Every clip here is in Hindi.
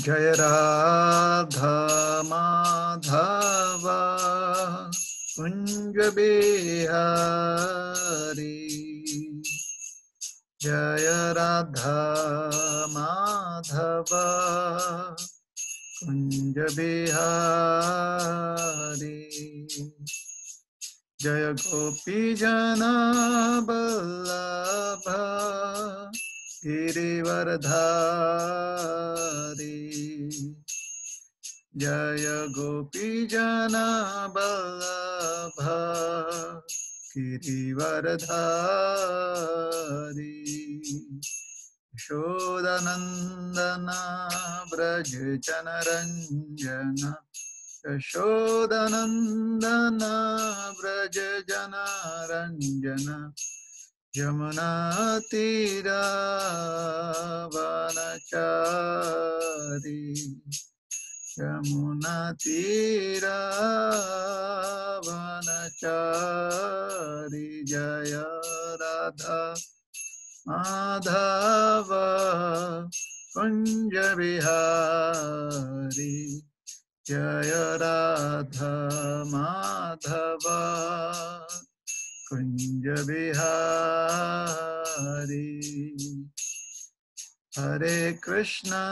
जय राधा माधव कुंज बिहारी जय राधा माधव कुंज बिहारी जय गोपी जना बल्लभ गिरे वरधारी जय गोपी जना बल्लभा गिरिवरधारी यशोदनन्दना ब्रज जनरञ्जना यशोदनन्दना ब्रज जनरञ्जना जमुना तीरा वनचारी जमुना तीरा वनचारी जय राधा माधव कुंज विहारी जय राधा माधवा कुंज बिहारी हरे कृष्णा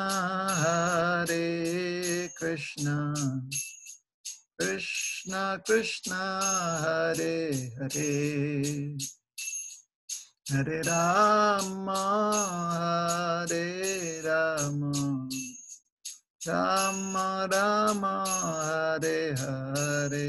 हरे कृष्णा कृष्णा कृष्णा हरे हरे हरे राम हरे राम राम राम हरे हरे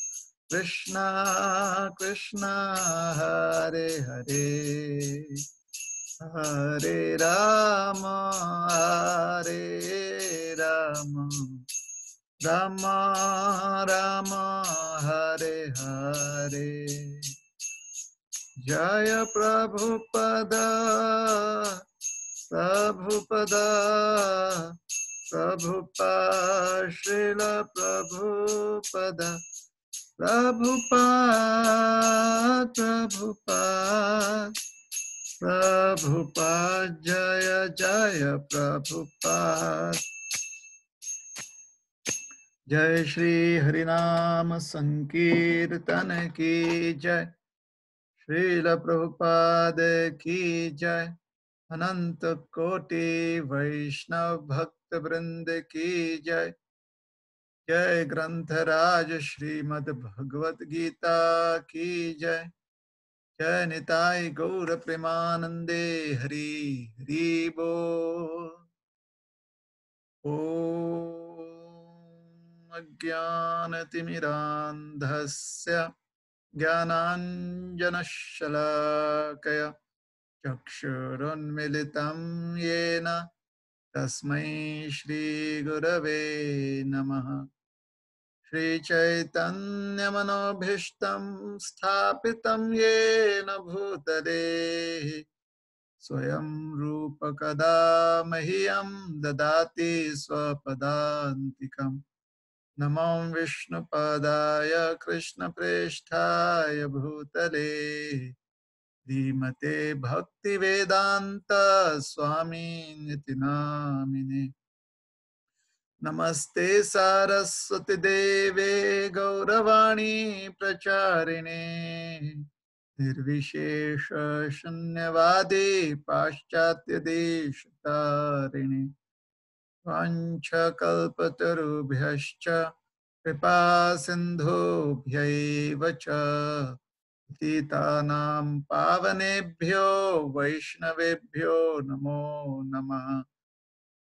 कृष्णा कृष्णा हरे हरे हरे राम हरे राम राम राम हरे हरे जय प्रभुपद प्रभुपद प्रभुपा श्रील प्रभुपद प्रभुपाद प्रभुपाद प्रभुपाद जय जय प्रभुपाद जय श्री हरिनाम संकीर्तन की जय श्रील प्रभुपाद की जय अनंत कोटि वैष्णव भक्त वृंद की जय जय ग्रंथराज श्रीमद भगवत गीता की जय जय निताय गौर प्रेमानंदे हरि हरि बो ओज्ञानतिमिरान्धस्य ज्ञानाञ्जनशलाकय चक्षुरुन्मीलितं येन तस्मै श्रीगुरवे नमः श्रीचैतन्यमनोभीष्टं स्थापितं येन भूतरे स्वयं रूपकदा मह्यं ददाति स्वपदान्तिकम् नमो विष्णुपदाय कृष्णप्रेष्ठाय भूतले धीमते भक्तिवेदान्त स्वामी नामिने नमस्ते सारस्वती देवे गौरवाणी प्रचारिणे निर्विशेष शून्यवादी पाश्चात्य देश तारिणे वाञ्छकल्पतरुभ्यश्च कृपा सिंधुभ्य पावनेभ्यो वैष्णवेभ्यो नमो नमः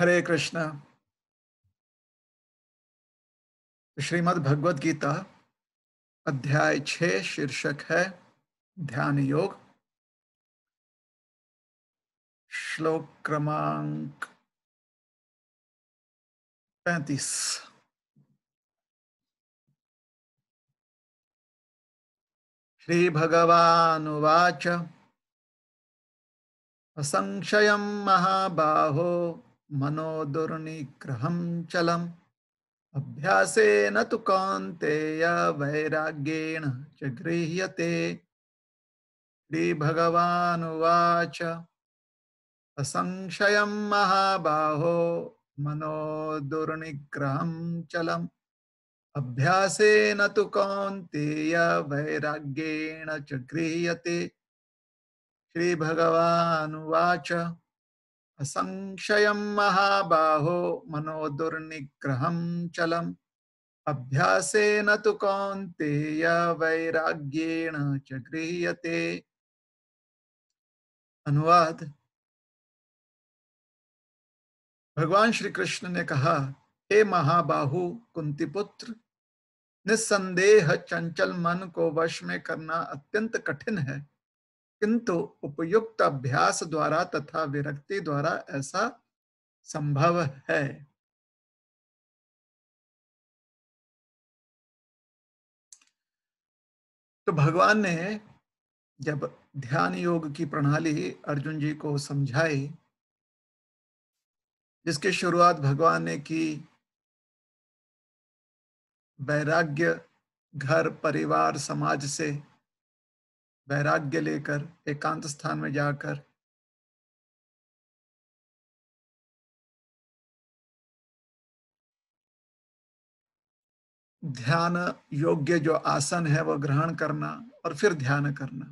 हरे कृष्णा श्रीमद् भगवद गीता अध्याय छ शीर्षक है ध्यान योग श्लोक क्रमांक पैतीस श्री भगवान उवाच महाबाहो मनोदुर्निग्रहं चलम् अभ्यासेन तु कौन्तेय वैराग्येण च गृह्यते श्रीभगवानुवाच असंशयं महाबाहो मनोदुर्निग्रहं चलम् अभ्यासेन तु कौन्तेय वैराग्येण च गृह्यते श्रीभगवानुवाच असंशयं महाबाहो मनो चलम अभ्यास न तो कौंते वैराग्येण च अनुवाद भगवान श्री कृष्ण ने कहा हे महाबाहु कुंती पुत्र निस्संदेह चंचल मन को वश में करना अत्यंत कठिन है किंतु उपयुक्त अभ्यास द्वारा तथा विरक्ति द्वारा ऐसा संभव है तो भगवान ने जब ध्यान योग की प्रणाली अर्जुन जी को समझाई जिसकी शुरुआत भगवान ने की वैराग्य घर परिवार समाज से वैराग्य लेकर एकांत स्थान में जाकर ध्यान योग्य जो आसन है वह ग्रहण करना और फिर ध्यान करना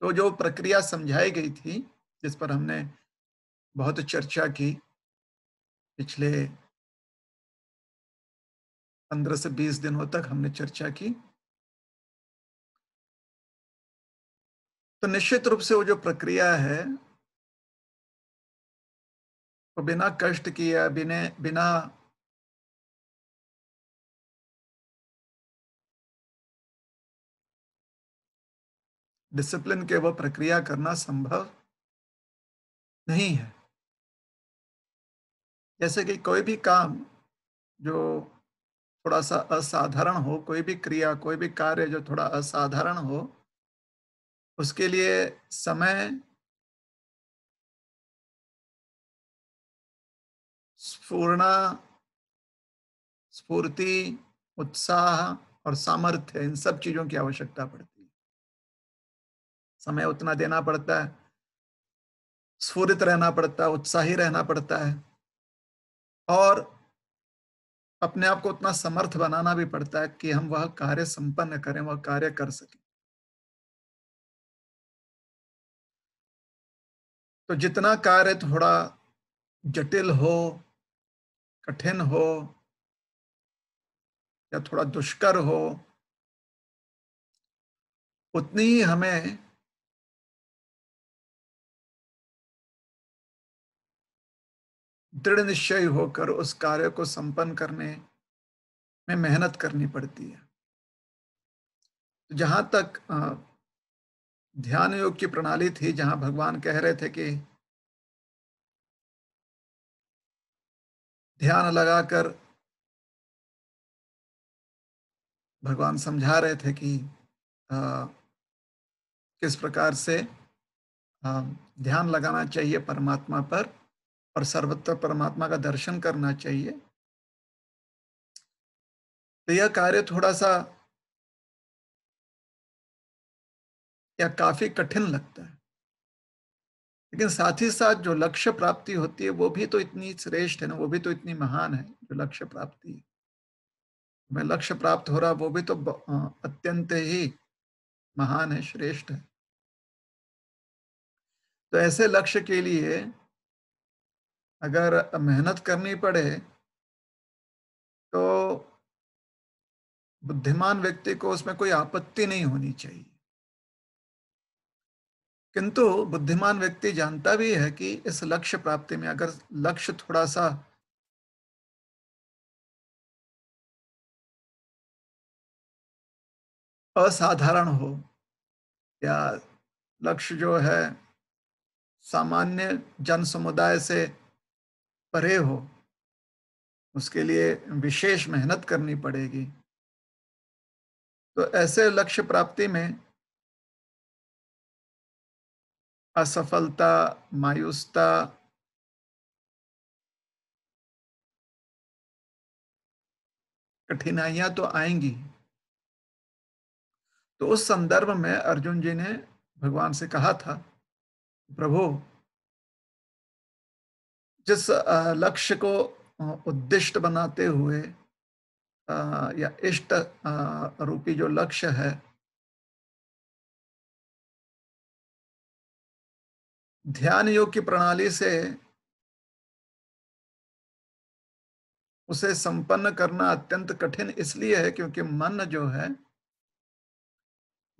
तो जो प्रक्रिया समझाई गई थी जिस पर हमने बहुत चर्चा की पिछले पंद्रह से बीस दिनों तक हमने चर्चा की तो निश्चित रूप से वो जो प्रक्रिया है तो बिना कष्ट किया बिने बिना डिसिप्लिन के वो प्रक्रिया करना संभव नहीं है जैसे कि कोई भी काम जो थोड़ा सा असाधारण हो कोई भी क्रिया कोई भी कार्य जो थोड़ा असाधारण हो उसके लिए समय स्फूर्णा स्फूर्ति उत्साह और सामर्थ्य इन सब चीजों की आवश्यकता पड़ती है समय उतना देना पड़ता है स्फूरित रहना पड़ता है उत्साही रहना पड़ता है और अपने आप को उतना समर्थ बनाना भी पड़ता है कि हम वह कार्य संपन्न करें वह कार्य कर सकें तो जितना कार्य थोड़ा जटिल हो कठिन हो या थोड़ा दुष्कर हो उतनी ही हमें दृढ़ निश्चय होकर उस कार्य को संपन्न करने में मेहनत करनी पड़ती है जहां तक ध्यान योग की प्रणाली थी जहां भगवान कह रहे थे कि ध्यान लगाकर भगवान समझा रहे थे कि आ, किस प्रकार से आ, ध्यान लगाना चाहिए परमात्मा पर और सर्वत्र परमात्मा का दर्शन करना चाहिए तो यह कार्य थोड़ा सा या काफी कठिन लगता है लेकिन साथ ही साथ जो लक्ष्य प्राप्ति होती है वो भी तो इतनी श्रेष्ठ है ना वो भी तो इतनी महान है जो लक्ष्य प्राप्ति है मैं लक्ष्य प्राप्त हो रहा वो भी तो अत्यंत ही महान है श्रेष्ठ है तो ऐसे लक्ष्य के लिए अगर मेहनत करनी पड़े तो बुद्धिमान व्यक्ति को उसमें कोई आपत्ति नहीं होनी चाहिए किंतु बुद्धिमान व्यक्ति जानता भी है कि इस लक्ष्य प्राप्ति में अगर लक्ष्य थोड़ा सा असाधारण हो या लक्ष्य जो है सामान्य जन समुदाय से परे हो उसके लिए विशेष मेहनत करनी पड़ेगी तो ऐसे लक्ष्य प्राप्ति में असफलता मायूसता कठिनाइयां तो आएंगी तो उस संदर्भ में अर्जुन जी ने भगवान से कहा था प्रभु जिस लक्ष्य को उद्दिष्ट बनाते हुए या इष्ट रूपी जो लक्ष्य है ध्यान योग की प्रणाली से उसे संपन्न करना अत्यंत कठिन इसलिए है क्योंकि मन जो है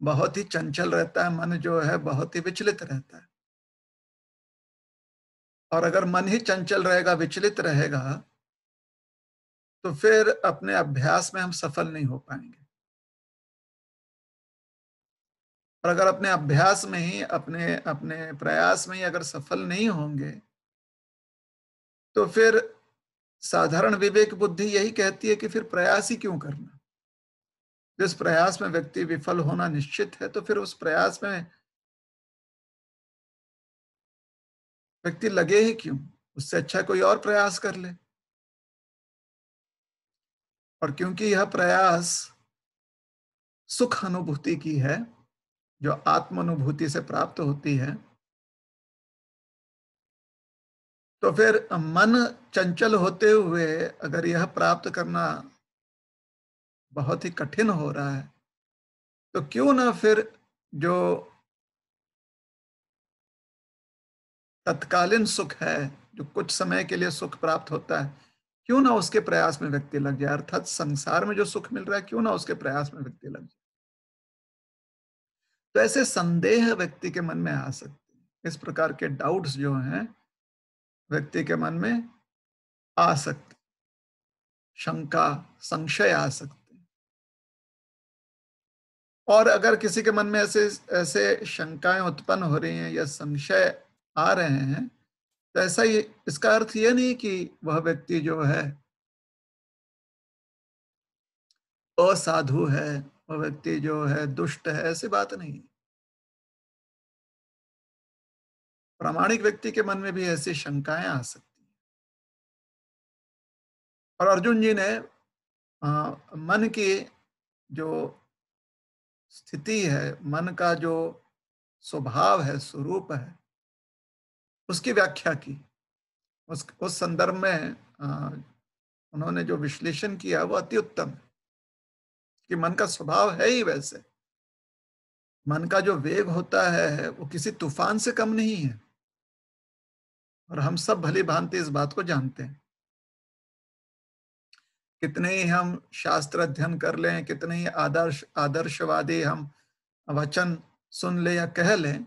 बहुत ही चंचल रहता है मन जो है बहुत ही विचलित रहता है और अगर मन ही चंचल रहेगा विचलित रहेगा तो फिर अपने अभ्यास में हम सफल नहीं हो पाएंगे और अगर अपने अभ्यास में ही अपने अपने प्रयास में ही अगर सफल नहीं होंगे तो फिर साधारण विवेक बुद्धि यही कहती है कि फिर प्रयास ही क्यों करना जिस प्रयास में व्यक्ति विफल होना निश्चित है तो फिर उस प्रयास में व्यक्ति लगे ही क्यों उससे अच्छा कोई और प्रयास कर ले और क्योंकि यह प्रयास सुख अनुभूति की है जो आत्मानुभूति से प्राप्त होती है तो फिर मन चंचल होते हुए अगर यह प्राप्त करना बहुत ही कठिन हो रहा है तो क्यों ना फिर जो तत्कालीन सुख है जो कुछ समय के लिए सुख प्राप्त होता है क्यों ना उसके प्रयास में व्यक्ति लग जाए अर्थात संसार में जो सुख मिल रहा है क्यों ना उसके प्रयास में व्यक्ति लग जाए तो ऐसे संदेह व्यक्ति के मन में आ सकते हैं इस प्रकार के डाउट्स जो हैं व्यक्ति के मन में आ सकते शंका संशय आ सकते और अगर किसी के मन में ऐसे ऐसे शंकाएं उत्पन्न हो रही हैं या संशय आ रहे हैं तो ऐसा ही इसका अर्थ यह नहीं कि वह व्यक्ति जो है असाधु है वो व्यक्ति जो है दुष्ट है ऐसी बात नहीं प्रामाणिक व्यक्ति के मन में भी ऐसी शंकाएं आ सकती हैं और अर्जुन जी ने आ, मन की जो स्थिति है मन का जो स्वभाव है स्वरूप है उसकी व्याख्या की उस उस संदर्भ में आ, उन्होंने जो विश्लेषण किया वो अति उत्तम है कि मन का स्वभाव है ही वैसे मन का जो वेग होता है वो किसी तूफान से कम नहीं है और हम सब भली भांति इस बात को जानते हैं कितने ही हम शास्त्र अध्ययन कर लें कितने ही आदर्श आदर्शवादी हम वचन सुन ले या कह लें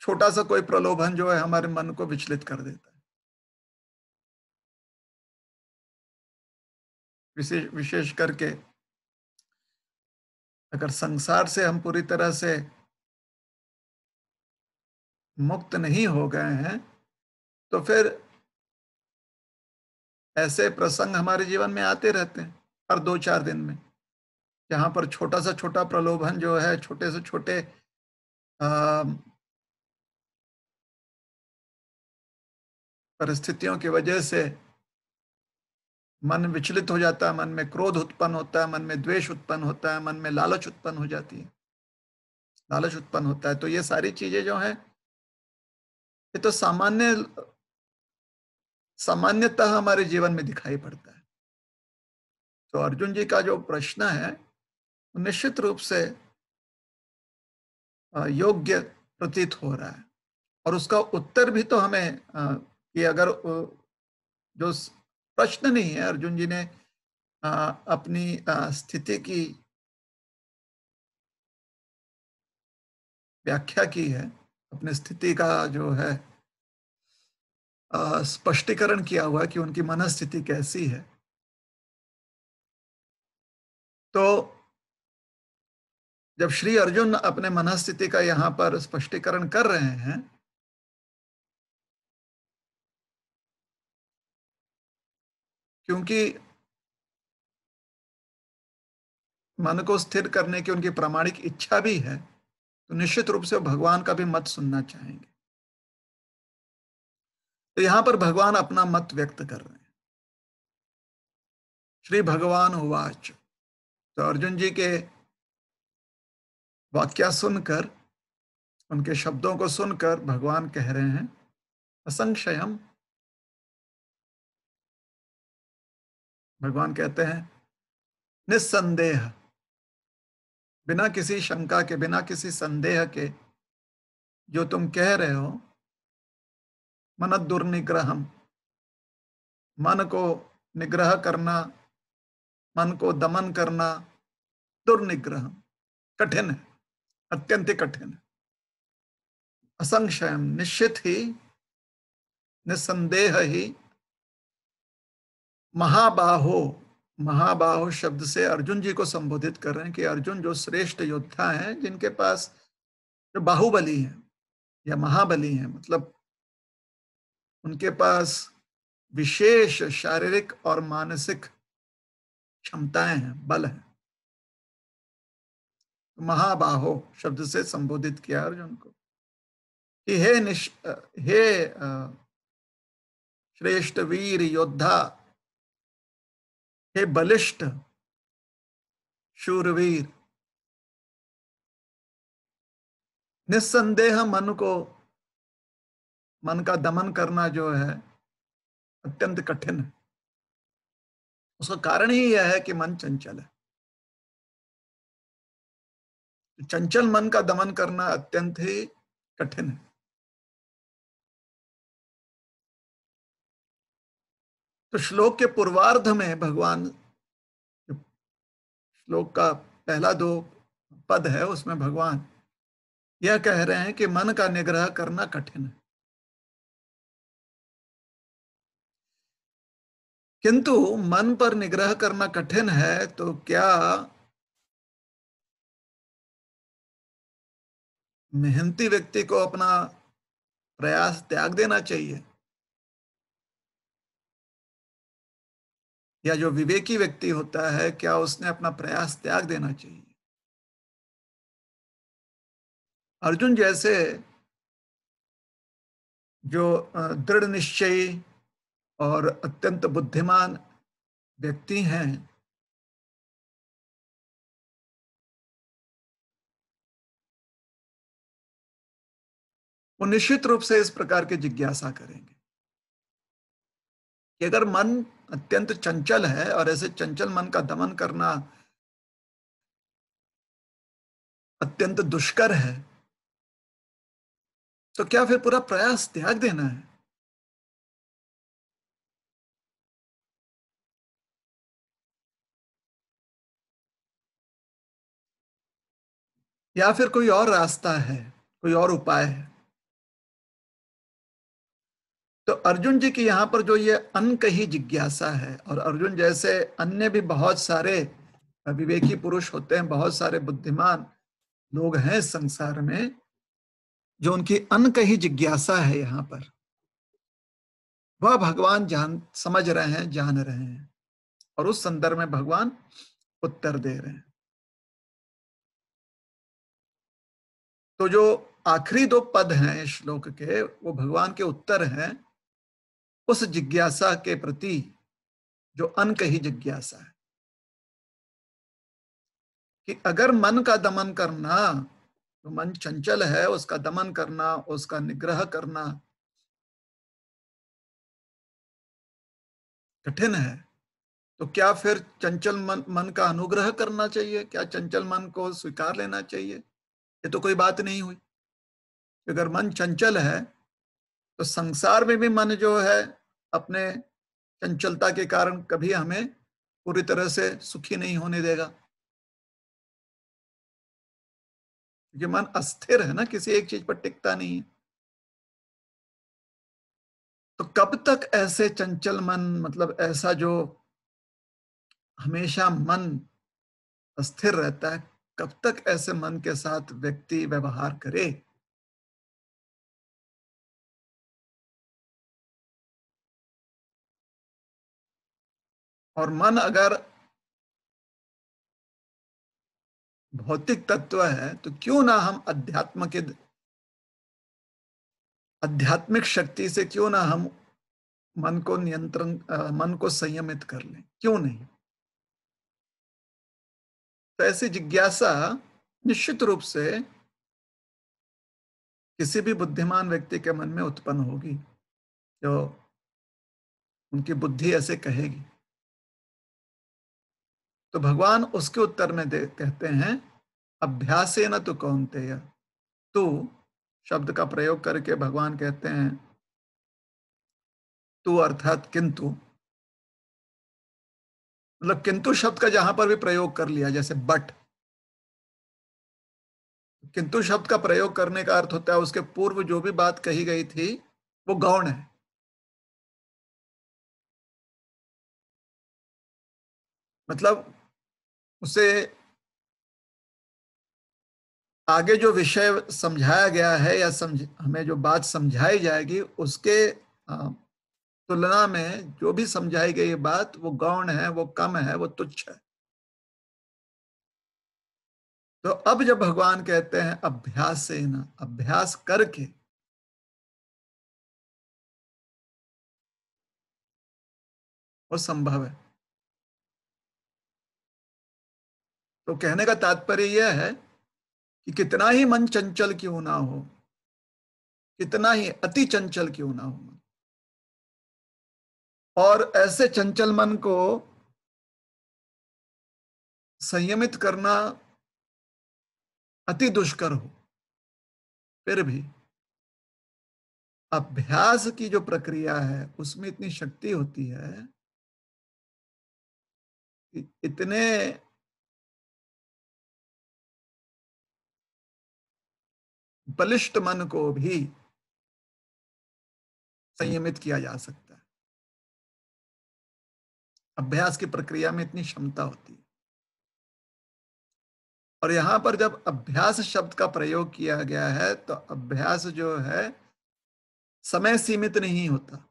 छोटा सा कोई प्रलोभन जो है हमारे मन को विचलित कर देता विशेष विशेष करके अगर संसार से हम पूरी तरह से मुक्त नहीं हो गए हैं तो फिर ऐसे प्रसंग हमारे जीवन में आते रहते हैं हर दो चार दिन में जहां पर छोटा सा छोटा प्रलोभन जो है छोटे से छोटे परिस्थितियों की वजह से मन विचलित हो जाता है मन में क्रोध उत्पन्न होता है मन में द्वेष उत्पन्न होता है मन में लालच उत्पन्न हो जाती है लालच उत्पन्न होता है तो ये सारी चीजें जो है ये तो सामान्य सामान्यतः हमारे जीवन में दिखाई पड़ता है तो अर्जुन जी का जो प्रश्न है निश्चित रूप से योग्य प्रतीत हो रहा है और उसका उत्तर भी तो हमें कि अगर जो प्रश्न नहीं है अर्जुन जी ने अपनी स्थिति की व्याख्या की है अपनी स्थिति का जो है स्पष्टीकरण किया हुआ कि उनकी मनस्थिति कैसी है तो जब श्री अर्जुन अपने मनस्थिति का यहाँ पर स्पष्टीकरण कर रहे हैं क्योंकि मन को स्थिर करने की उनकी प्रामाणिक इच्छा भी है तो निश्चित रूप से भगवान का भी मत सुनना चाहेंगे तो यहां पर भगवान अपना मत व्यक्त कर रहे हैं श्री भगवान उवाच तो अर्जुन जी के वाक्या सुनकर उनके शब्दों को सुनकर भगवान कह रहे हैं असंशयम भगवान कहते हैं निस्संदेह बिना किसी शंका के बिना किसी संदेह के जो तुम कह रहे हो मन दुर्निग्रह मन को निग्रह करना मन को दमन करना दुर्निग्रह कठिन है अत्यंत कठिन है असंशय निश्चित ही निसंदेह ही महाबाहो महाबाहो शब्द से अर्जुन जी को संबोधित कर रहे हैं कि अर्जुन जो श्रेष्ठ योद्धा हैं जिनके पास जो बाहुबली है या महाबली है मतलब उनके पास विशेष शारीरिक और मानसिक क्षमताएं हैं बल है तो महाबाहो शब्द से संबोधित किया अर्जुन को कि हे निश हे श्रेष्ठ वीर योद्धा हे बलिष्ठ शूरवीर निस्संदेह मन को मन का दमन करना जो है अत्यंत कठिन है उसका कारण ही यह है कि मन चंचल है चंचल मन का दमन करना अत्यंत ही कठिन है तो श्लोक के पूर्वार्ध में भगवान श्लोक का पहला दो पद है उसमें भगवान यह कह रहे हैं कि मन का निग्रह करना कठिन है किंतु मन पर निग्रह करना कठिन है तो क्या मेहनती व्यक्ति को अपना प्रयास त्याग देना चाहिए या जो विवेकी व्यक्ति होता है क्या उसने अपना प्रयास त्याग देना चाहिए अर्जुन जैसे जो दृढ़ निश्चयी और अत्यंत बुद्धिमान व्यक्ति हैं वो निश्चित रूप से इस प्रकार की जिज्ञासा करेंगे कि अगर मन अत्यंत चंचल है और ऐसे चंचल मन का दमन करना अत्यंत दुष्कर है तो क्या फिर पूरा प्रयास त्याग देना है या फिर कोई और रास्ता है कोई और उपाय है तो अर्जुन जी की यहाँ पर जो ये अनकही जिज्ञासा है और अर्जुन जैसे अन्य भी बहुत सारे विवेकी पुरुष होते हैं बहुत सारे बुद्धिमान लोग हैं संसार में जो उनकी अनकही जिज्ञासा है यहाँ पर वह भगवान जान समझ रहे हैं जान रहे हैं और उस संदर्भ में भगवान उत्तर दे रहे हैं तो जो आखिरी दो पद हैं श्लोक के वो भगवान के उत्तर हैं उस जिज्ञासा के प्रति जो अनकही जिज्ञासा है कि अगर मन का दमन करना तो मन चंचल है उसका दमन करना उसका निग्रह करना कठिन है तो क्या फिर चंचल मन मन का अनुग्रह करना चाहिए क्या चंचल मन को स्वीकार लेना चाहिए ये तो कोई बात नहीं हुई अगर मन चंचल है तो संसार में भी मन जो है अपने चंचलता के कारण कभी हमें पूरी तरह से सुखी नहीं होने देगा क्योंकि मन अस्थिर है ना किसी एक चीज पर टिकता नहीं है तो कब तक ऐसे चंचल मन मतलब ऐसा जो हमेशा मन अस्थिर रहता है कब तक ऐसे मन के साथ व्यक्ति व्यवहार करे और मन अगर भौतिक तत्व है तो क्यों ना हम अध्यात्म के आध्यात्मिक शक्ति से क्यों ना हम मन को नियंत्रण मन को संयमित कर लें क्यों नहीं तो ऐसी जिज्ञासा निश्चित रूप से किसी भी बुद्धिमान व्यक्ति के मन में उत्पन्न होगी जो उनकी बुद्धि ऐसे कहेगी तो भगवान उसके उत्तर में दे कहते हैं अभ्यास न तो कौनते तो शब्द का प्रयोग करके भगवान कहते हैं तू अर्थात किंतु मतलब किंतु शब्द का जहां पर भी प्रयोग कर लिया जैसे बट किंतु शब्द का प्रयोग करने का अर्थ होता है उसके पूर्व जो भी बात कही गई थी वो गौण है मतलब उसे आगे जो विषय समझाया गया है या समझ हमें जो बात समझाई जाएगी उसके तुलना में जो भी समझाई गई बात वो गौण है वो कम है वो तुच्छ है तो अब जब भगवान कहते हैं अभ्यास से ना अभ्यास करके वो संभव है तो कहने का तात्पर्य यह है कि कितना ही मन चंचल क्यों ना हो कितना ही अति चंचल क्यों ना हो और ऐसे चंचल मन को संयमित करना अति दुष्कर हो फिर भी अभ्यास की जो प्रक्रिया है उसमें इतनी शक्ति होती है इतने बलिष्ठ मन को भी संयमित किया जा सकता है अभ्यास की प्रक्रिया में इतनी क्षमता होती है और यहां पर जब अभ्यास शब्द का प्रयोग किया गया है तो अभ्यास जो है समय सीमित नहीं होता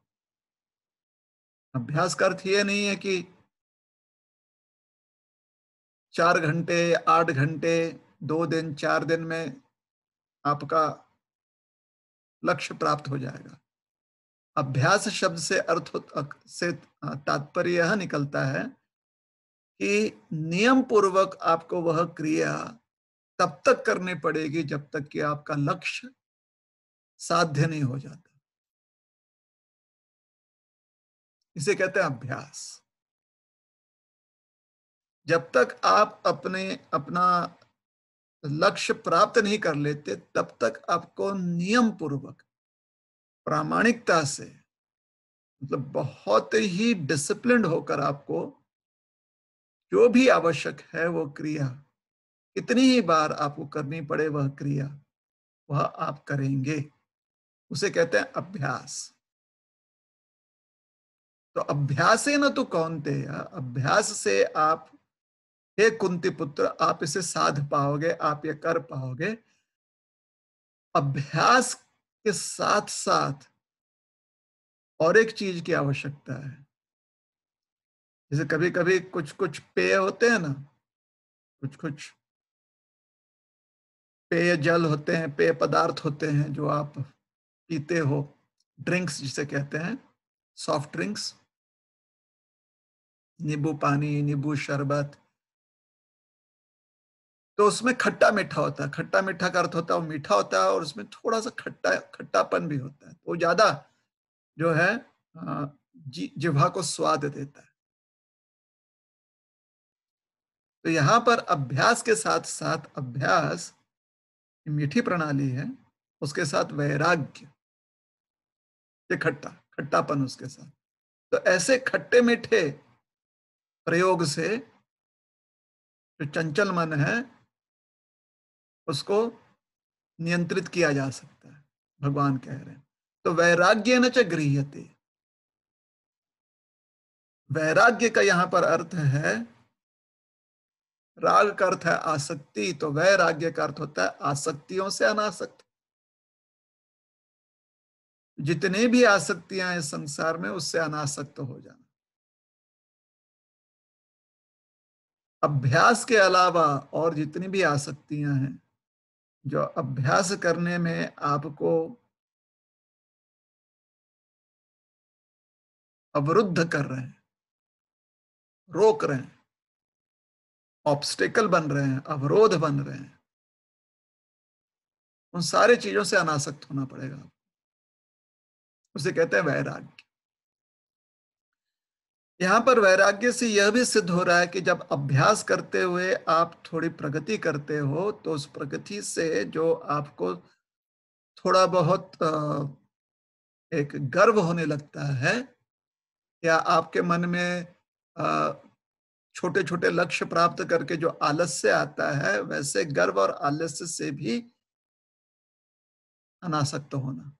अभ्यास का अर्थ यह नहीं है कि चार घंटे आठ घंटे दो दिन चार दिन में आपका लक्ष्य प्राप्त हो जाएगा अभ्यास शब्द से अर्थ से तात्पर्य यह निकलता है कि नियम पूर्वक आपको वह क्रिया तब तक करनी पड़ेगी जब तक कि आपका लक्ष्य साध्य नहीं हो जाता इसे कहते हैं अभ्यास जब तक आप अपने अपना लक्ष्य प्राप्त नहीं कर लेते तब तक आपको नियम पूर्वक प्रामाणिकता से मतलब बहुत ही डिसिप्लिन होकर आपको जो भी आवश्यक है वो क्रिया कितनी ही बार आपको करनी पड़े वह क्रिया वह आप करेंगे उसे कहते हैं अभ्यास तो अभ्यास ना तो कौन थे अभ्यास से आप हे कुंती पुत्र आप इसे साध पाओगे आप ये कर पाओगे अभ्यास के साथ साथ और एक चीज की आवश्यकता है जैसे कभी कभी कुछ कुछ पेय होते हैं ना कुछ कुछ पेय जल होते हैं पेय पदार्थ होते हैं जो आप पीते हो ड्रिंक्स जिसे कहते हैं सॉफ्ट ड्रिंक्स नींबू पानी नींबू शरबत तो उसमें खट्टा मीठा होता है खट्टा मीठा का अर्थ होता है वो मीठा होता है और उसमें थोड़ा सा खट्टा खट्टापन भी होता है तो वो ज्यादा जो है जी, को स्वाद देता है तो यहां पर अभ्यास के साथ साथ अभ्यास मीठी प्रणाली है उसके साथ वैराग्य ये खट्टा खट्टापन उसके साथ तो ऐसे खट्टे मीठे प्रयोग से जो चंचल मन है उसको नियंत्रित किया जा सकता है भगवान कह रहे हैं तो वैराग्य न च वैराग्य का यहां पर अर्थ है राग का अर्थ है आसक्ति तो वैराग्य का अर्थ होता है आसक्तियों से अनासक्त जितने भी आसक्तियां हैं संसार में उससे अनासक्त हो जाना अभ्यास के अलावा और जितनी भी आसक्तियां हैं जो अभ्यास करने में आपको अवरुद्ध कर रहे हैं रोक रहे हैं ऑब्स्टेकल बन रहे हैं अवरोध बन रहे हैं उन सारी चीजों से अनासक्त होना पड़ेगा उसे कहते हैं वैराग्य यहाँ पर वैराग्य से यह भी सिद्ध हो रहा है कि जब अभ्यास करते हुए आप थोड़ी प्रगति करते हो तो उस प्रगति से जो आपको थोड़ा बहुत एक गर्व होने लगता है या आपके मन में छोटे छोटे लक्ष्य प्राप्त करके जो आलस्य आता है वैसे गर्व और आलस्य से भी अनासक्त होना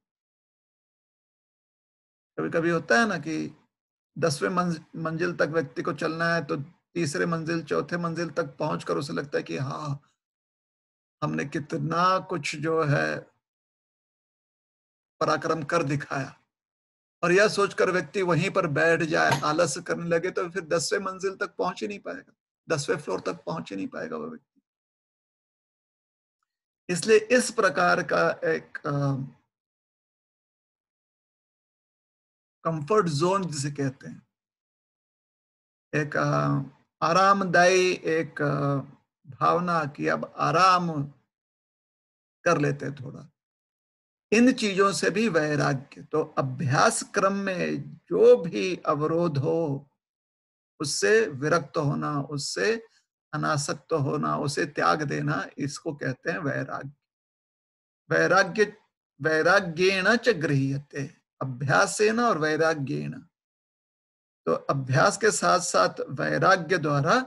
कभी कभी होता है ना कि दसवें मंजिल तक व्यक्ति को चलना है तो तीसरे मंजिल चौथे मंजिल तक पहुंच कर उसे लगता है कि हाँ हमने कितना कुछ जो है पराक्रम कर दिखाया और यह सोचकर व्यक्ति वहीं पर बैठ जाए आलस करने लगे तो फिर दसवें मंजिल तक पहुंच ही नहीं पाएगा दसवें फ्लोर तक पहुंच ही नहीं पाएगा वह व्यक्ति इसलिए इस प्रकार का एक आ, कंफर्ट जोन जिसे कहते हैं एक आरामदायी एक भावना कि अब आराम कर लेते हैं थोड़ा इन चीजों से भी वैराग्य तो अभ्यास क्रम में जो भी अवरोध हो उससे विरक्त होना उससे अनासक्त होना उसे त्याग देना इसको कहते हैं वैराग्य वैराग्य वैराग्येण च गृह्यते अभ्यास और वैराग्य तो अभ्यास के साथ साथ वैराग्य द्वारा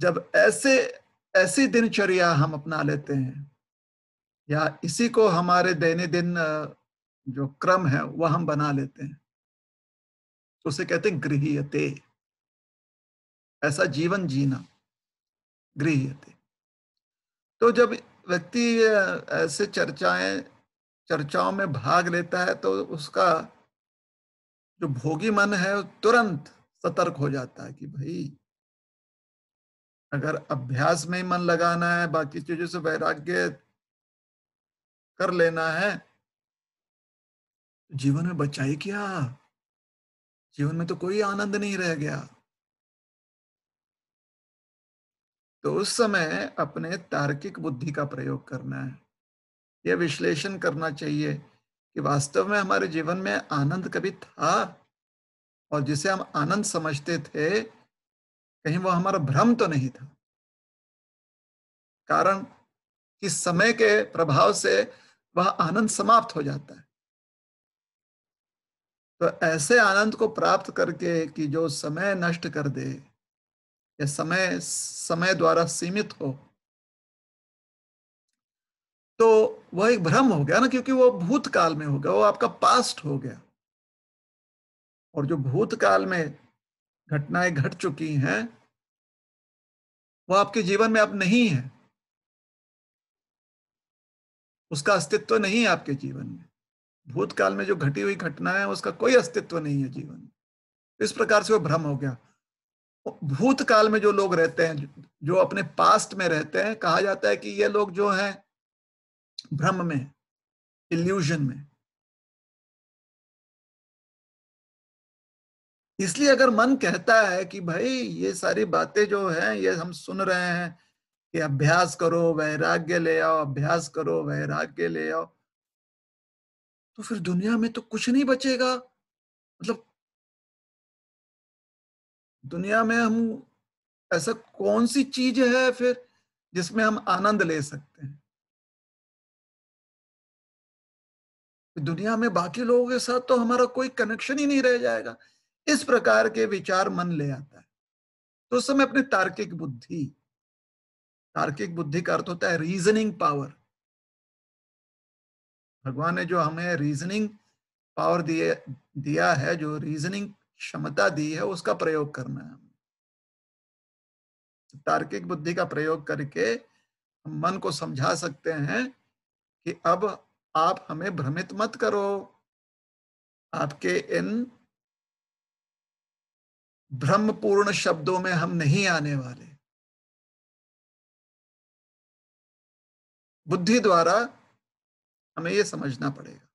जब ऐसे ऐसी दिनचर्या हम अपना लेते हैं या इसी को हमारे दैनिक दिन जो क्रम है वह हम बना लेते हैं तो उसे कहते हैं गृहते ऐसा जीवन जीना गृहते तो जब व्यक्ति ऐसे चर्चाएं चर्चाओं में भाग लेता है तो उसका जो भोगी मन है तुरंत सतर्क हो जाता है कि भाई अगर अभ्यास में ही मन लगाना है बाकी चीजों से वैराग्य कर लेना है तो जीवन में बचाई क्या जीवन में तो कोई आनंद नहीं रह गया तो उस समय अपने तार्किक बुद्धि का प्रयोग करना है यह विश्लेषण करना चाहिए कि वास्तव में हमारे जीवन में आनंद कभी था और जिसे हम आनंद समझते थे कहीं वो हमारा भ्रम तो नहीं था कारण कि समय के प्रभाव से वह आनंद समाप्त हो जाता है तो ऐसे आनंद को प्राप्त करके कि जो समय नष्ट कर दे या समय समय द्वारा सीमित हो तो वह एक भ्रम हो गया ना क्योंकि वो भूतकाल में हो गया वो आपका पास्ट हो गया और जो भूतकाल में घटनाएं घट चुकी हैं वो आपके जीवन में अब नहीं है उसका अस्तित्व नहीं है आपके जीवन में भूतकाल में जो घटी हुई घटना है उसका कोई अस्तित्व नहीं है जीवन में तो इस प्रकार से वो भ्रम हो गया भूतकाल में जो लोग रहते हैं जो अपने पास्ट में रहते हैं कहा जाता है कि ये लोग जो हैं भ्रम में इल्यूजन में इसलिए अगर मन कहता है कि भाई ये सारी बातें जो हैं ये हम सुन रहे हैं कि अभ्यास करो वैराग्य ले आओ अभ्यास करो वैराग्य ले आओ तो फिर दुनिया में तो कुछ नहीं बचेगा मतलब दुनिया में हम ऐसा कौन सी चीज है फिर जिसमें हम आनंद ले सकते हैं दुनिया में बाकी लोगों के साथ तो हमारा कोई कनेक्शन ही नहीं रह जाएगा इस प्रकार के विचार मन ले आता है तो उस समय अपनी तार्किक बुद्धि तार्किक बुद्धि का अर्थ होता है रीजनिंग पावर भगवान ने जो हमें रीजनिंग पावर दिए दिया है जो रीजनिंग क्षमता दी है उसका प्रयोग करना है हमें तार्किक बुद्धि का प्रयोग करके हम मन को समझा सकते हैं कि अब आप हमें भ्रमित मत करो आपके इन भ्रमपूर्ण शब्दों में हम नहीं आने वाले बुद्धि द्वारा हमें यह समझना पड़ेगा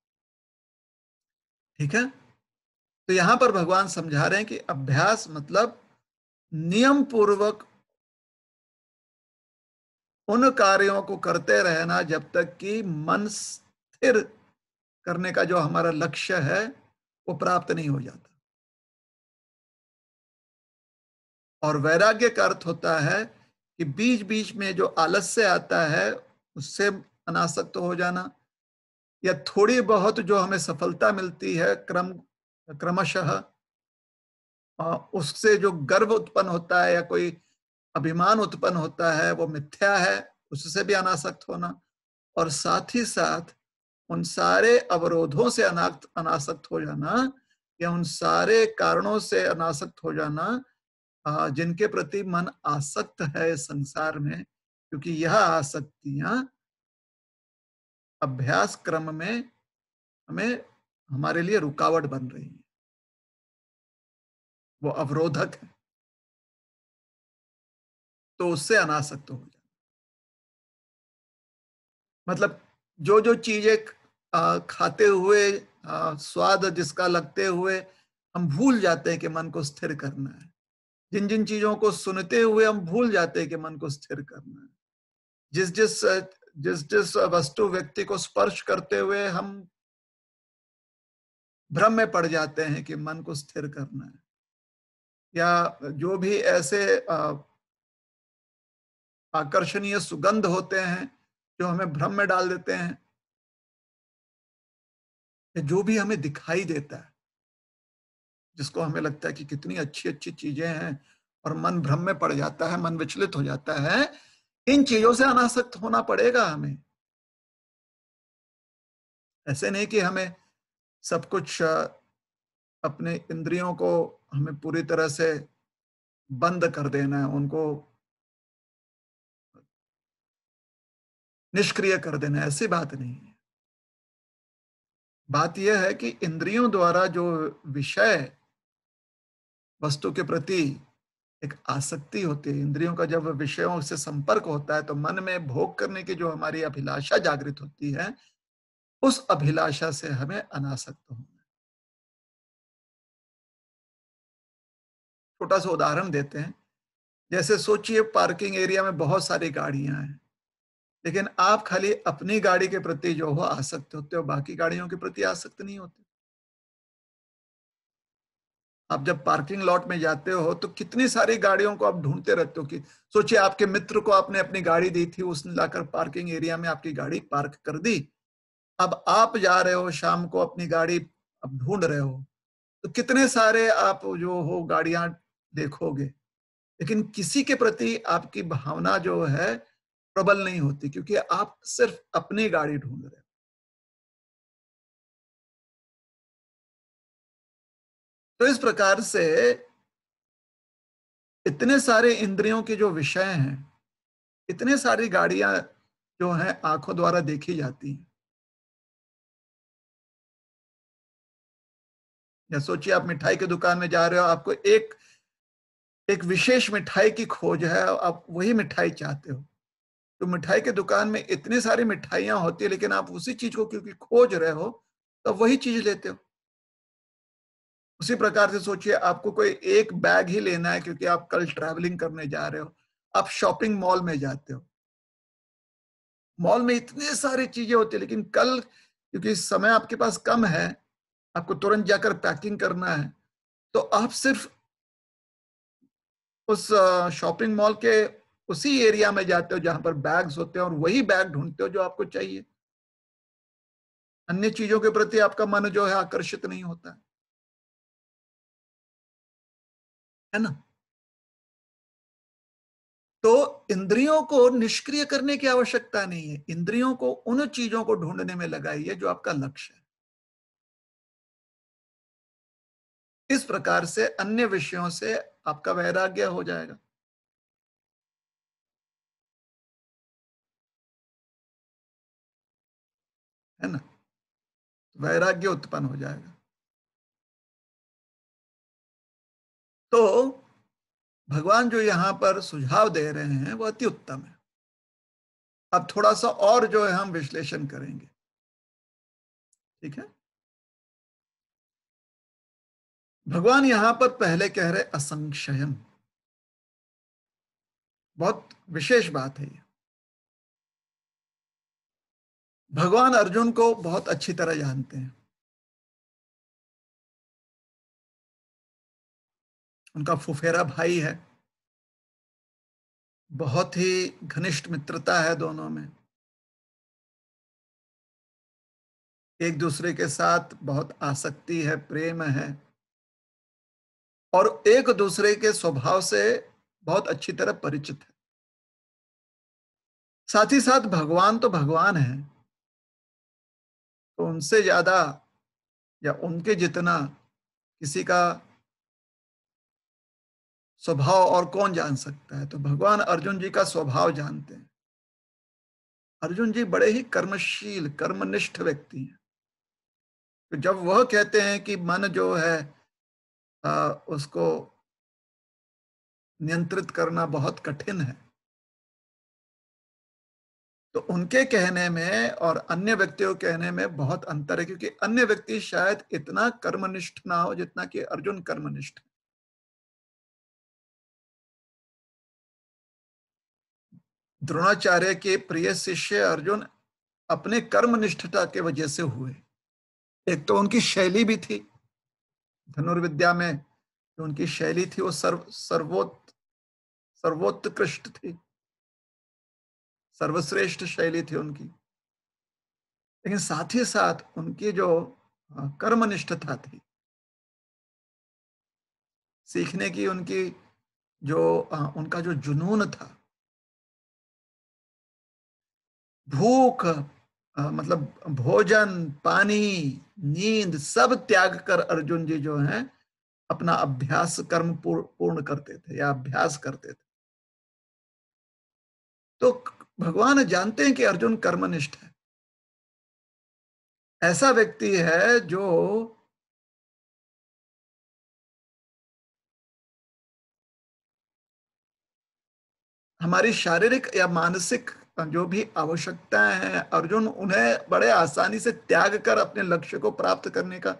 ठीक है तो यहां पर भगवान समझा रहे हैं कि अभ्यास मतलब नियम पूर्वक उन कार्यों को करते रहना जब तक कि मन स्थिर करने का जो हमारा लक्ष्य है वो प्राप्त नहीं हो जाता और वैराग्य का अर्थ होता है कि बीच बीच में जो आलस्य आता है उससे अनासक्त हो जाना या थोड़ी बहुत जो हमें सफलता मिलती है क्रम क्रमशः उससे जो गर्व उत्पन्न होता है या कोई अभिमान उत्पन्न होता है वो मिथ्या है उससे भी अनासक्त होना और साथ ही साथ उन सारे अवरोधों से अनाक्त अनासक्त हो जाना या उन सारे कारणों से अनासक्त हो जाना जिनके प्रति मन आसक्त है संसार में क्योंकि यह आसक्तियां अभ्यास क्रम में हमें हमारे लिए रुकावट बन रही है वो अवरोधक है तो उससे अनासक्त हो जाना मतलब जो जो चीजें खाते हुए स्वाद जिसका लगते हुए हम भूल जाते हैं कि मन को स्थिर करना है जिन जिन चीजों को सुनते हुए हम भूल जाते हैं कि मन को स्थिर करना है जिस जिस जिस जिस वस्तु व्यक्ति को स्पर्श करते हुए हम भ्रम में पड़ जाते हैं कि मन को स्थिर करना है या जो भी ऐसे आकर्षणीय सुगंध होते हैं जो हमें भ्रम में डाल देते हैं या जो भी हमें दिखाई देता है जिसको हमें लगता है कि कितनी अच्छी अच्छी चीजें हैं और मन भ्रम में पड़ जाता है मन विचलित हो जाता है इन चीजों से अनासक्त होना पड़ेगा हमें ऐसे नहीं कि हमें सब कुछ अपने इंद्रियों को हमें पूरी तरह से बंद कर देना है उनको निष्क्रिय कर देना ऐसी बात नहीं है बात यह है कि इंद्रियों द्वारा जो विषय वस्तु के प्रति एक आसक्ति होती है इंद्रियों का जब विषयों से संपर्क होता है तो मन में भोग करने की जो हमारी अभिलाषा जागृत होती है उस अभिलाषा से हमें अनासक्त होना छोटा सा उदाहरण देते हैं जैसे सोचिए पार्किंग एरिया में बहुत सारी गाड़ियां हैं लेकिन आप खाली अपनी गाड़ी के प्रति जो हो आसक्त होते हो बाकी गाड़ियों के प्रति आसक्त नहीं होते आप जब पार्किंग लॉट में जाते हो तो कितनी सारी गाड़ियों को आप ढूंढते रहते हो कि सोचिए आपके मित्र को आपने अपनी गाड़ी दी थी उसने लाकर पार्किंग एरिया में आपकी गाड़ी पार्क कर दी अब आप जा रहे हो शाम को अपनी गाड़ी अब ढूंढ रहे हो तो कितने सारे आप जो हो गाड़ियां देखोगे लेकिन किसी के प्रति आपकी भावना जो है प्रबल नहीं होती क्योंकि आप सिर्फ अपनी गाड़ी ढूंढ रहे हो तो इस प्रकार से इतने सारे इंद्रियों के जो विषय हैं इतने सारी गाड़ियां जो है आंखों द्वारा देखी जाती हैं या सोचिए आप मिठाई की दुकान में जा रहे हो आपको एक एक विशेष मिठाई की खोज है आप वही मिठाई चाहते हो तो मिठाई के दुकान में इतनी सारी मिठाइयां होती है लेकिन आप उसी चीज को क्योंकि खोज रहे हो तो वही चीज लेते हो उसी प्रकार से सोचिए आपको कोई एक बैग ही लेना है क्योंकि आप कल ट्रैवलिंग करने जा रहे हो आप शॉपिंग मॉल में जाते हो मॉल में इतने सारी चीजें होती है लेकिन कल क्योंकि समय आपके पास कम है आपको तुरंत जाकर पैकिंग करना है तो आप सिर्फ उस शॉपिंग मॉल के उसी एरिया में जाते हो जहां पर बैग्स होते हैं और वही बैग ढूंढते हो जो आपको चाहिए अन्य चीजों के प्रति आपका मन जो है आकर्षित नहीं होता है, है ना तो इंद्रियों को निष्क्रिय करने की आवश्यकता नहीं है इंद्रियों को उन चीजों को ढूंढने में लगाइए जो आपका लक्ष्य है इस प्रकार से अन्य विषयों से आपका वैराग्य हो जाएगा है ना वैराग्य उत्पन्न हो जाएगा तो भगवान जो यहां पर सुझाव दे रहे हैं वह अति उत्तम है अब थोड़ा सा और जो है हम विश्लेषण करेंगे ठीक है भगवान यहां पर पहले कह रहे असंशयन बहुत विशेष बात है ये भगवान अर्जुन को बहुत अच्छी तरह जानते हैं उनका फुफेरा भाई है बहुत ही घनिष्ठ मित्रता है दोनों में एक दूसरे के साथ बहुत आसक्ति है प्रेम है और एक दूसरे के स्वभाव से बहुत अच्छी तरह परिचित है साथ ही साथ भगवान तो भगवान है तो उनसे ज्यादा या उनके जितना किसी का स्वभाव और कौन जान सकता है तो भगवान अर्जुन जी का स्वभाव जानते हैं अर्जुन जी बड़े ही कर्मशील कर्मनिष्ठ व्यक्ति हैं तो जब वह कहते हैं कि मन जो है आ, उसको नियंत्रित करना बहुत कठिन है तो उनके कहने में और अन्य व्यक्तियों के कहने में बहुत अंतर है क्योंकि अन्य व्यक्ति शायद इतना कर्मनिष्ठ ना हो जितना कि अर्जुन कर्मनिष्ठ है द्रोणाचार्य के प्रिय शिष्य अर्जुन अपने कर्मनिष्ठता के वजह से हुए एक तो उनकी शैली भी थी धनुर्विद्या में जो उनकी शैली थी वो सर्व सर्वोत्त सर्वोत्कृष्ट थी सर्वश्रेष्ठ शैली थी उनकी लेकिन साथ ही साथ उनकी जो कर्मनिष्ठता थी सीखने की उनकी जो उनका जो जुनून था भूख मतलब भोजन पानी नींद सब त्याग कर अर्जुन जी जो हैं अपना अभ्यास कर्म पूर्ण करते थे या अभ्यास करते थे तो भगवान जानते हैं कि अर्जुन कर्मनिष्ठ है ऐसा व्यक्ति है जो हमारी शारीरिक या मानसिक जो भी आवश्यकताएं हैं अर्जुन उन्हें बड़े आसानी से त्याग कर अपने लक्ष्य को प्राप्त करने का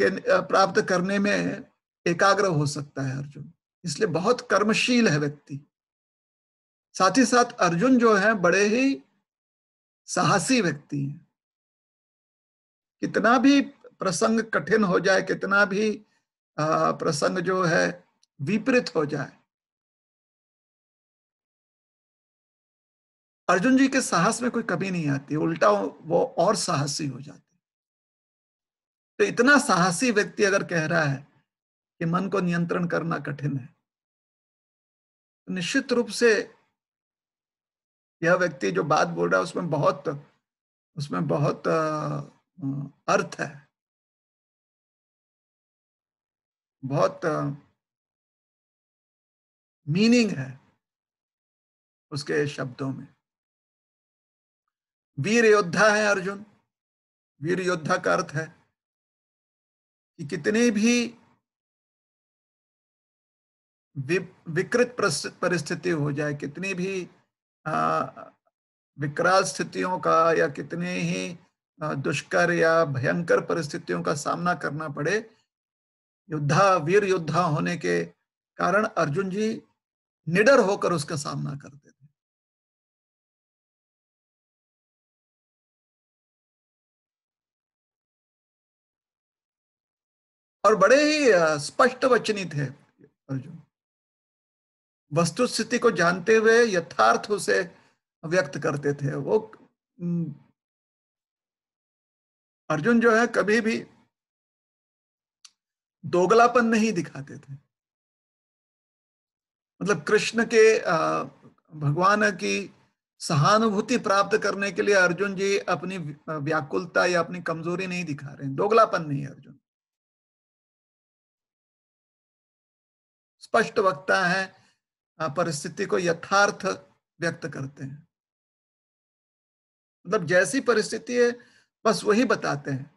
के प्राप्त करने में एकाग्र हो सकता है अर्जुन इसलिए बहुत कर्मशील है व्यक्ति साथ ही साथ अर्जुन जो है बड़े ही साहसी व्यक्ति हैं कितना भी प्रसंग कठिन हो जाए कितना भी प्रसंग जो है विपरीत हो जाए अर्जुन जी के साहस में कोई कमी नहीं आती उल्टा वो और साहसी हो जाते तो इतना साहसी व्यक्ति अगर कह रहा है कि मन को नियंत्रण करना कठिन है तो निश्चित रूप से यह व्यक्ति जो बात बोल रहा है उसमें बहुत उसमें बहुत अर्थ है बहुत मीनिंग है उसके शब्दों में वीर योद्धा है अर्जुन वीर योद्धा का अर्थ है कि कितनी भी विकृत परिस्थिति हो जाए कितनी भी विकराल स्थितियों का या कितने ही दुष्कर या भयंकर परिस्थितियों का सामना करना पड़े युद्धा वीर योद्धा होने के कारण अर्जुन जी निडर होकर उसका सामना करते थे और बड़े ही स्पष्ट वचनी थे अर्जुन वस्तु स्थिति को जानते हुए यथार्थ उसे व्यक्त करते थे वो अर्जुन जो है कभी भी दोगलापन नहीं दिखाते थे मतलब कृष्ण के भगवान की सहानुभूति प्राप्त करने के लिए अर्जुन जी अपनी व्याकुलता या अपनी कमजोरी नहीं दिखा रहे हैं दोगलापन नहीं अर्जुन स्पष्ट वक्ता है परिस्थिति को यथार्थ व्यक्त करते हैं मतलब जैसी परिस्थिति है बस वही बताते हैं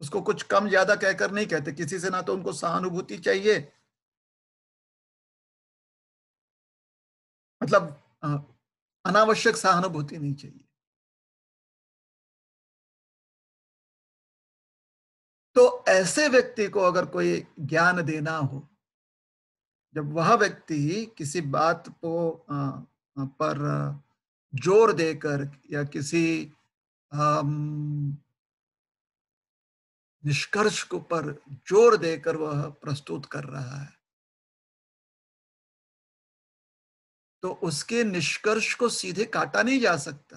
उसको कुछ कम ज्यादा कहकर नहीं कहते किसी से ना तो उनको सहानुभूति चाहिए मतलब अनावश्यक सहानुभूति नहीं चाहिए तो ऐसे व्यक्ति को अगर कोई ज्ञान देना हो जब वह व्यक्ति किसी बात को पर जोर देकर या किसी निष्कर्ष को पर जोर देकर वह प्रस्तुत कर रहा है तो उसके निष्कर्ष को सीधे काटा नहीं जा सकता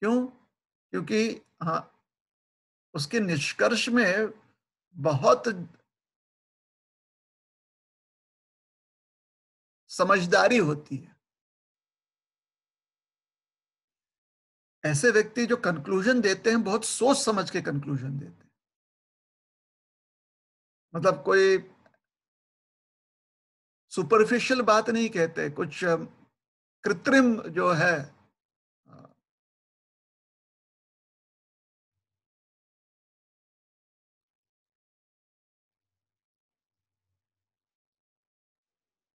क्यों क्योंकि हाँ उसके निष्कर्ष में बहुत समझदारी होती है ऐसे व्यक्ति जो कंक्लूजन देते हैं बहुत सोच समझ के कंक्लूजन देते हैं मतलब कोई सुपरफिशियल बात नहीं कहते कुछ कृत्रिम जो है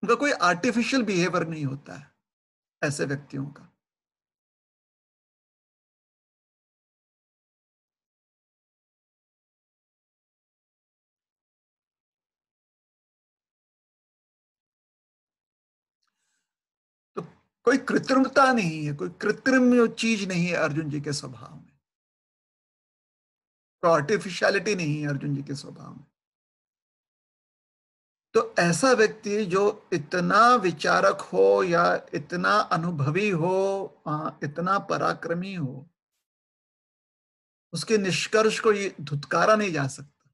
उनका कोई आर्टिफिशियल बिहेवियर नहीं होता है ऐसे व्यक्तियों का तो कोई कृत्रिमता नहीं है कोई कृत्रिम चीज नहीं है अर्जुन जी के स्वभाव में तो आर्टिफिशियलिटी नहीं है अर्जुन जी के स्वभाव में तो ऐसा व्यक्ति जो इतना विचारक हो या इतना अनुभवी हो इतना पराक्रमी हो उसके निष्कर्ष को ये धुतकारा नहीं जा सकता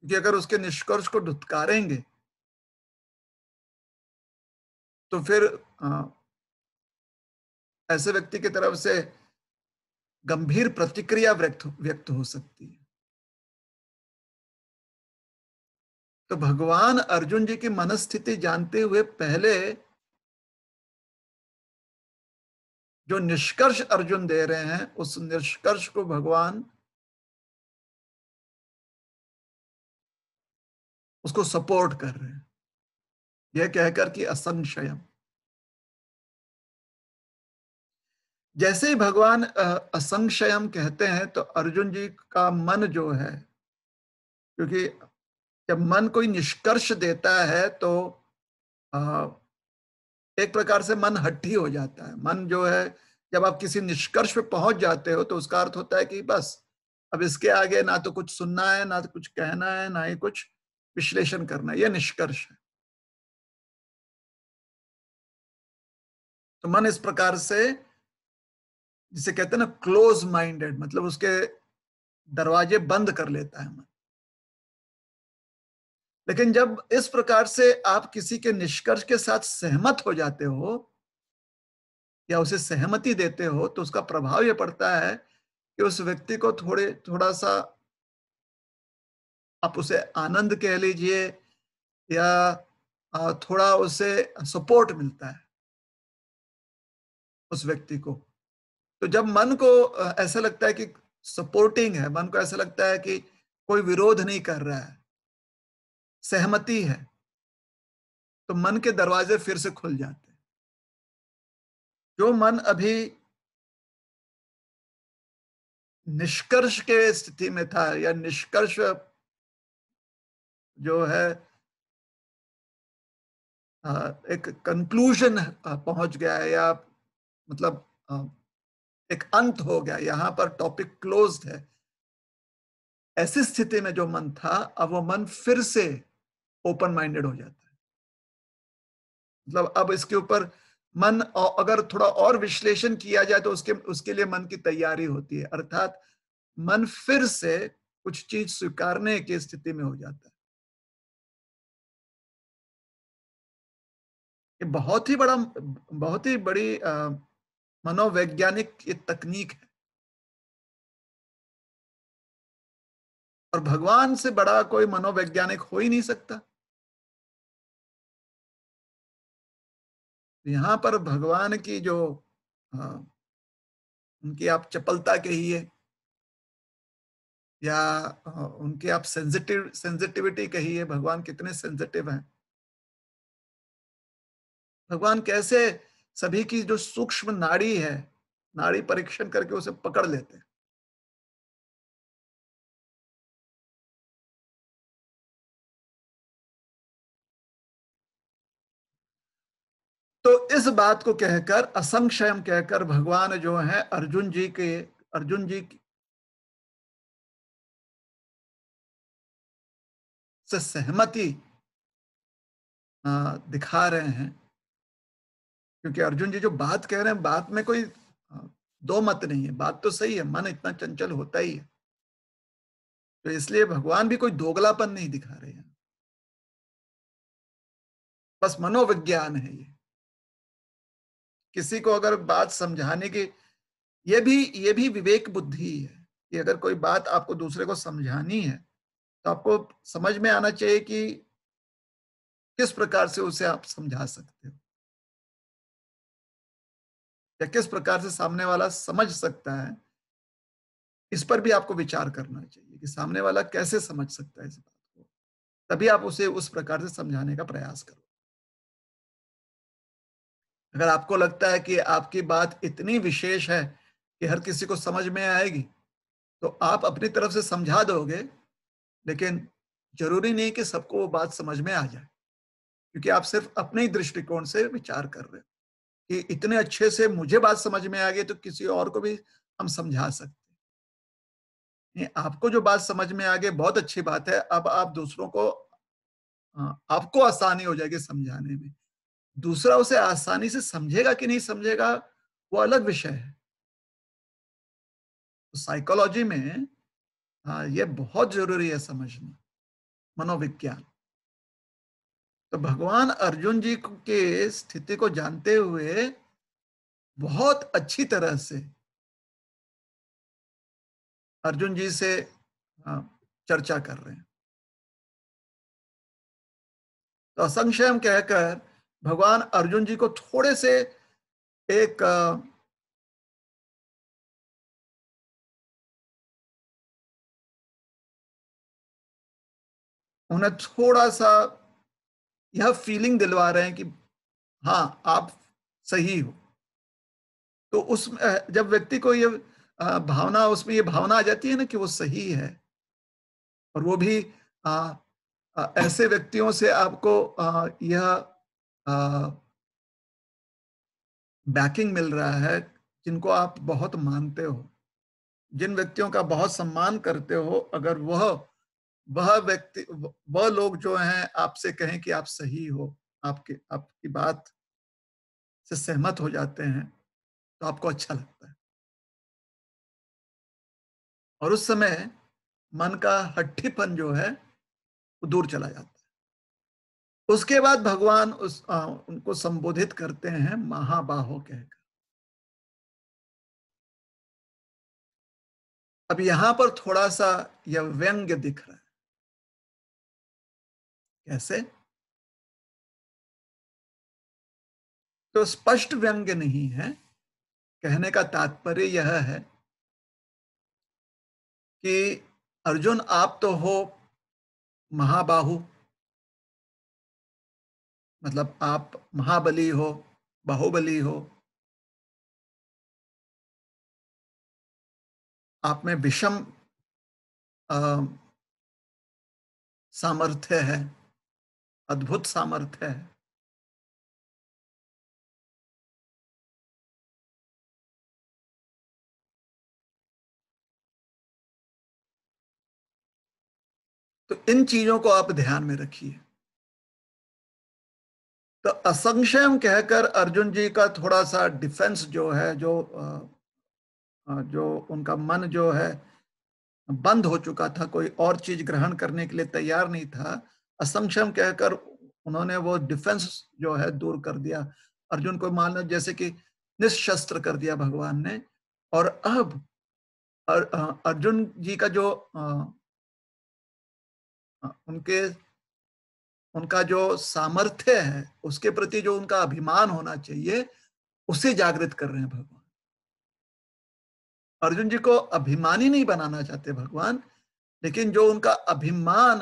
क्योंकि अगर उसके निष्कर्ष को धुतकारेंगे तो फिर आ, ऐसे व्यक्ति की तरफ से गंभीर प्रतिक्रिया व्यक्त व्यक्त हो सकती है तो भगवान अर्जुन जी की मनस्थिति जानते हुए पहले जो निष्कर्ष अर्जुन दे रहे हैं उस निष्कर्ष को भगवान उसको सपोर्ट कर रहे हैं यह कहकर कि असंशयम जैसे ही भगवान असंशयम कहते हैं तो अर्जुन जी का मन जो है क्योंकि जब मन कोई निष्कर्ष देता है तो आ, एक प्रकार से मन हट्टी हो जाता है मन जो है जब आप किसी निष्कर्ष पे पहुंच जाते हो तो उसका अर्थ होता है कि बस अब इसके आगे ना तो कुछ सुनना है ना तो कुछ कहना है ना ही कुछ विश्लेषण करना है यह निष्कर्ष है तो मन इस प्रकार से जिसे कहते हैं ना क्लोज माइंडेड मतलब उसके दरवाजे बंद कर लेता है मन लेकिन जब इस प्रकार से आप किसी के निष्कर्ष के साथ सहमत हो जाते हो या उसे सहमति देते हो तो उसका प्रभाव यह पड़ता है कि उस व्यक्ति को थोड़े थोड़ा सा आप उसे आनंद कह लीजिए या थोड़ा उसे सपोर्ट मिलता है उस व्यक्ति को तो जब मन को ऐसा लगता है कि सपोर्टिंग है मन को ऐसा लगता है कि कोई विरोध नहीं कर रहा है सहमति है तो मन के दरवाजे फिर से खुल जाते हैं जो मन अभी निष्कर्ष के स्थिति में था या निष्कर्ष जो है एक कंक्लूजन पहुंच गया है या मतलब एक अंत हो गया यहां पर टॉपिक क्लोज्ड है ऐसी स्थिति में जो मन था अब वो मन फिर से ओपन माइंडेड हो जाता है मतलब अब इसके ऊपर मन अगर थोड़ा और विश्लेषण किया जाए तो उसके उसके लिए मन की तैयारी होती है अर्थात मन फिर से कुछ चीज स्वीकारने की स्थिति में हो जाता है ये बहुत ही बड़ा बहुत ही बड़ी मनोवैज्ञानिक ये तकनीक है और भगवान से बड़ा कोई मनोवैज्ञानिक हो ही नहीं सकता तो यहाँ पर भगवान की जो आ, हाँ, उनकी आप चपलता कहिए या आ, हाँ, उनकी आप सेंसिटिव सेंसिटिविटी कहिए भगवान कितने सेंसिटिव हैं भगवान कैसे सभी की जो सूक्ष्म नाड़ी है नाड़ी परीक्षण करके उसे पकड़ लेते हैं इस बात को कहकर असंशयम कहकर भगवान जो है अर्जुन जी के अर्जुन जी से सहमति दिखा रहे हैं क्योंकि अर्जुन जी जो बात कह रहे हैं बात में कोई दो मत नहीं है बात तो सही है मन इतना चंचल होता ही है तो इसलिए भगवान भी कोई दोगलापन नहीं दिखा रहे हैं बस मनोविज्ञान है ये किसी को अगर बात समझाने की ये भी ये भी विवेक बुद्धि है कि अगर कोई बात आपको दूसरे को समझानी है तो आपको समझ में आना चाहिए कि किस प्रकार से उसे आप समझा सकते हो या किस प्रकार से सामने वाला समझ सकता है इस पर भी आपको विचार करना चाहिए कि सामने वाला कैसे समझ सकता है इस बात को तभी आप उसे उस प्रकार से समझाने का प्रयास करो अगर आपको लगता है कि आपकी बात इतनी विशेष है कि हर किसी को समझ में आएगी तो आप अपनी तरफ से समझा दोगे लेकिन जरूरी नहीं कि सबको वो बात समझ में आ जाए क्योंकि आप सिर्फ अपने ही दृष्टिकोण से विचार कर रहे हो कि इतने अच्छे से मुझे बात समझ में आ गई तो किसी और को भी हम समझा सकते हैं आपको जो बात समझ में आ गई बहुत अच्छी बात है अब आप दूसरों को हाँ, आपको आसानी हो जाएगी समझाने में दूसरा उसे आसानी से समझेगा कि नहीं समझेगा वो अलग विषय है तो साइकोलॉजी में हाँ ये बहुत जरूरी है समझना मनोविज्ञान तो भगवान अर्जुन जी के स्थिति को जानते हुए बहुत अच्छी तरह से अर्जुन जी से हाँ, चर्चा कर रहे हैं तो असंशय कहकर भगवान अर्जुन जी को थोड़े से एक उन्हें थोड़ा सा यह फीलिंग दिलवा रहे हैं कि हाँ आप सही हो तो उस जब व्यक्ति को ये भावना उसमें ये भावना आ जाती है ना कि वो सही है और वो भी आ, आ, ऐसे व्यक्तियों से आपको आ, यह बैकिंग मिल रहा है जिनको आप बहुत मानते हो जिन व्यक्तियों का बहुत सम्मान करते हो अगर वह वह व्यक्ति वह लोग जो हैं आपसे कहें कि आप सही हो आपके आपकी बात से सहमत हो जाते हैं तो आपको अच्छा लगता है और उस समय मन का हट्ठीपन जो है वो दूर चला जाता है उसके बाद भगवान उस आ, उनको संबोधित करते हैं महाबाहो कहकर अब यहां पर थोड़ा सा यह व्यंग्य दिख रहा है कैसे तो स्पष्ट व्यंग्य नहीं है कहने का तात्पर्य यह है कि अर्जुन आप तो हो महाबाहु मतलब आप महाबली हो बाहुबली हो आप में विषम सामर्थ्य है अद्भुत सामर्थ्य है तो इन चीजों को आप ध्यान में रखिए तो असंशयम कहकर अर्जुन जी का थोड़ा सा डिफेंस जो है जो जो उनका मन जो है बंद हो चुका था कोई और चीज ग्रहण करने के लिए तैयार नहीं था असंशयम कहकर उन्होंने वो डिफेंस जो है दूर कर दिया अर्जुन को लो जैसे कि निशस्त्र कर दिया भगवान ने और अब अर्जुन जी का जो उनके उनका जो सामर्थ्य है उसके प्रति जो उनका अभिमान होना चाहिए उसे जागृत कर रहे हैं भगवान अर्जुन जी को अभिमानी नहीं बनाना चाहते भगवान लेकिन जो उनका अभिमान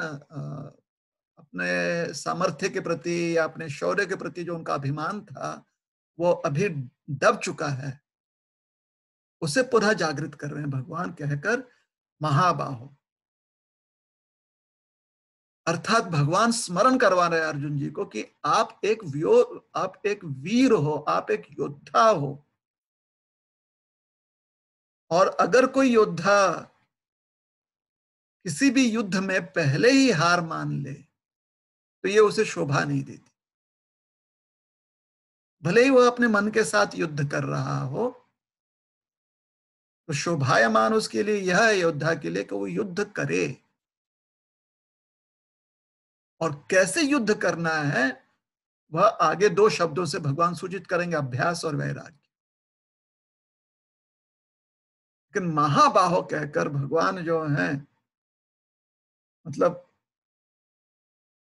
अपने सामर्थ्य के प्रति या अपने शौर्य के प्रति जो उनका अभिमान था वो अभी दब चुका है उसे पुनः जागृत कर रहे हैं भगवान कहकर महाबाहो अर्थात भगवान स्मरण करवा रहे अर्जुन जी को कि आप एक व्यो आप एक वीर हो आप एक योद्धा हो और अगर कोई योद्धा किसी भी युद्ध में पहले ही हार मान ले तो ये उसे शोभा नहीं देती भले ही वह अपने मन के साथ युद्ध कर रहा हो तो शोभायमान उसके लिए यह है योद्धा के लिए कि वो युद्ध करे और कैसे युद्ध करना है वह आगे दो शब्दों से भगवान सूचित करेंगे अभ्यास और वैराग्य लेकिन महाबाहो कहकर भगवान जो है मतलब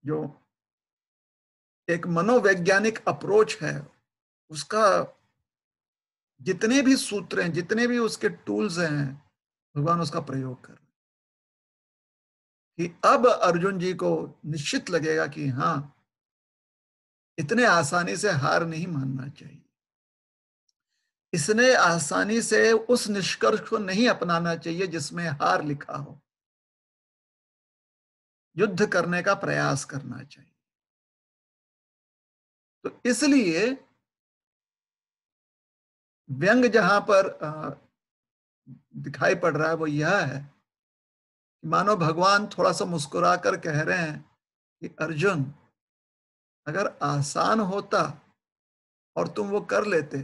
जो एक मनोवैज्ञानिक अप्रोच है उसका जितने भी सूत्र हैं जितने भी उसके टूल्स हैं भगवान उसका प्रयोग कर रहे कि अब अर्जुन जी को निश्चित लगेगा कि हाँ इतने आसानी से हार नहीं मानना चाहिए इसने आसानी से उस निष्कर्ष को नहीं अपनाना चाहिए जिसमें हार लिखा हो युद्ध करने का प्रयास करना चाहिए तो इसलिए व्यंग जहां पर दिखाई पड़ रहा है वो यह है मानो भगवान थोड़ा सा मुस्कुरा कर कह रहे हैं कि अर्जुन अगर आसान होता और तुम वो कर लेते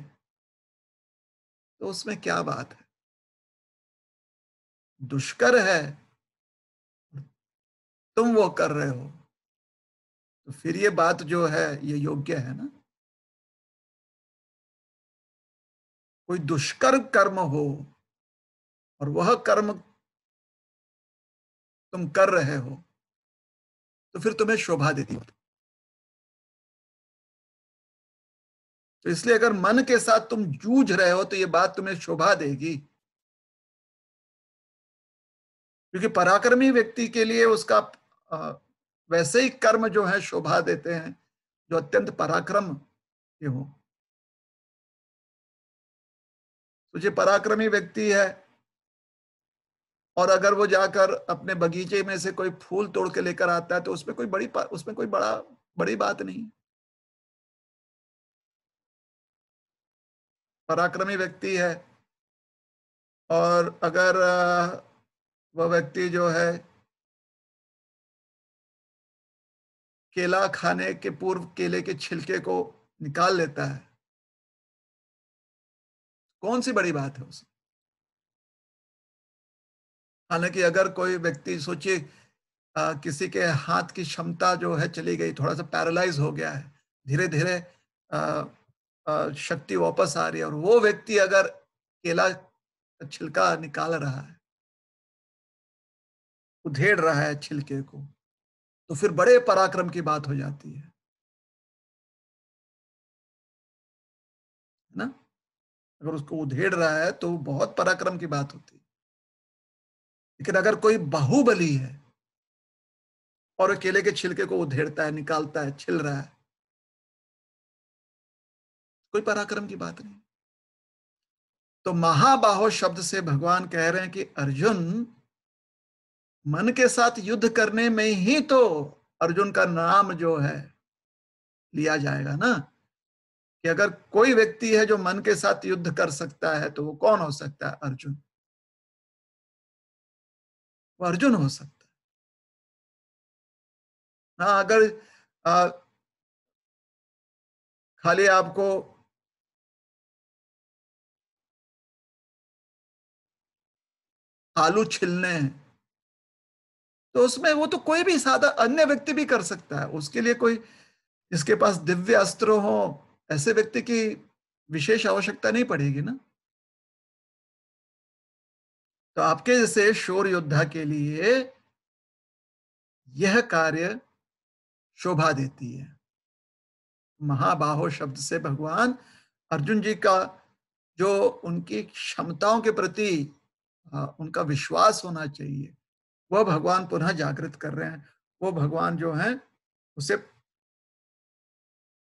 तो उसमें क्या बात है दुष्कर है तुम वो कर रहे हो तो फिर ये बात जो है ये योग्य है ना कोई दुष्कर्म कर्म हो और वह कर्म तुम कर रहे हो तो फिर तुम्हें शोभा देती तो इसलिए अगर मन के साथ तुम जूझ रहे हो तो ये बात तुम्हें शोभा देगी क्योंकि पराक्रमी व्यक्ति के लिए उसका वैसे ही कर्म जो है शोभा देते हैं जो अत्यंत पराक्रम के हो तो जो पराक्रमी व्यक्ति है और अगर वो जाकर अपने बगीचे में से कोई फूल तोड़ के लेकर आता है तो उसमें कोई बड़ी उसमें कोई बड़ा बड़ी बात नहीं पराक्रमी व्यक्ति है और अगर वह व्यक्ति जो है केला खाने के पूर्व केले के छिलके को निकाल लेता है कौन सी बड़ी बात है उसमें हालांकि अगर कोई व्यक्ति सोचिए किसी के हाथ की क्षमता जो है चली गई थोड़ा सा पैरालाइज हो गया है धीरे धीरे शक्ति वापस आ रही है और वो व्यक्ति अगर केला छिलका निकाल रहा है उधेड़ रहा है छिलके को तो फिर बड़े पराक्रम की बात हो जाती है ना अगर उसको उधेड़ रहा है तो बहुत पराक्रम की बात होती है लेकिन अगर कोई बाहुबली है और केले के छिलके को उधेड़ता है निकालता है छिल रहा है कोई पराक्रम की बात नहीं तो महाबाहो शब्द से भगवान कह रहे हैं कि अर्जुन मन के साथ युद्ध करने में ही तो अर्जुन का नाम जो है लिया जाएगा ना कि अगर कोई व्यक्ति है जो मन के साथ युद्ध कर सकता है तो वो कौन हो सकता है अर्जुन वो अर्जुन हो सकता है हाँ अगर आ, खाली आपको आलू छिलने हैं तो उसमें वो तो कोई भी साधा अन्य व्यक्ति भी कर सकता है उसके लिए कोई इसके पास दिव्य अस्त्र हो ऐसे व्यक्ति की विशेष आवश्यकता नहीं पड़ेगी ना तो आपके जैसे शोर योद्धा के लिए यह कार्य शोभा देती है महाबाहो शब्द से भगवान अर्जुन जी का जो उनकी क्षमताओं के प्रति उनका विश्वास होना चाहिए वह भगवान पुनः जागृत कर रहे हैं वो भगवान जो है उसे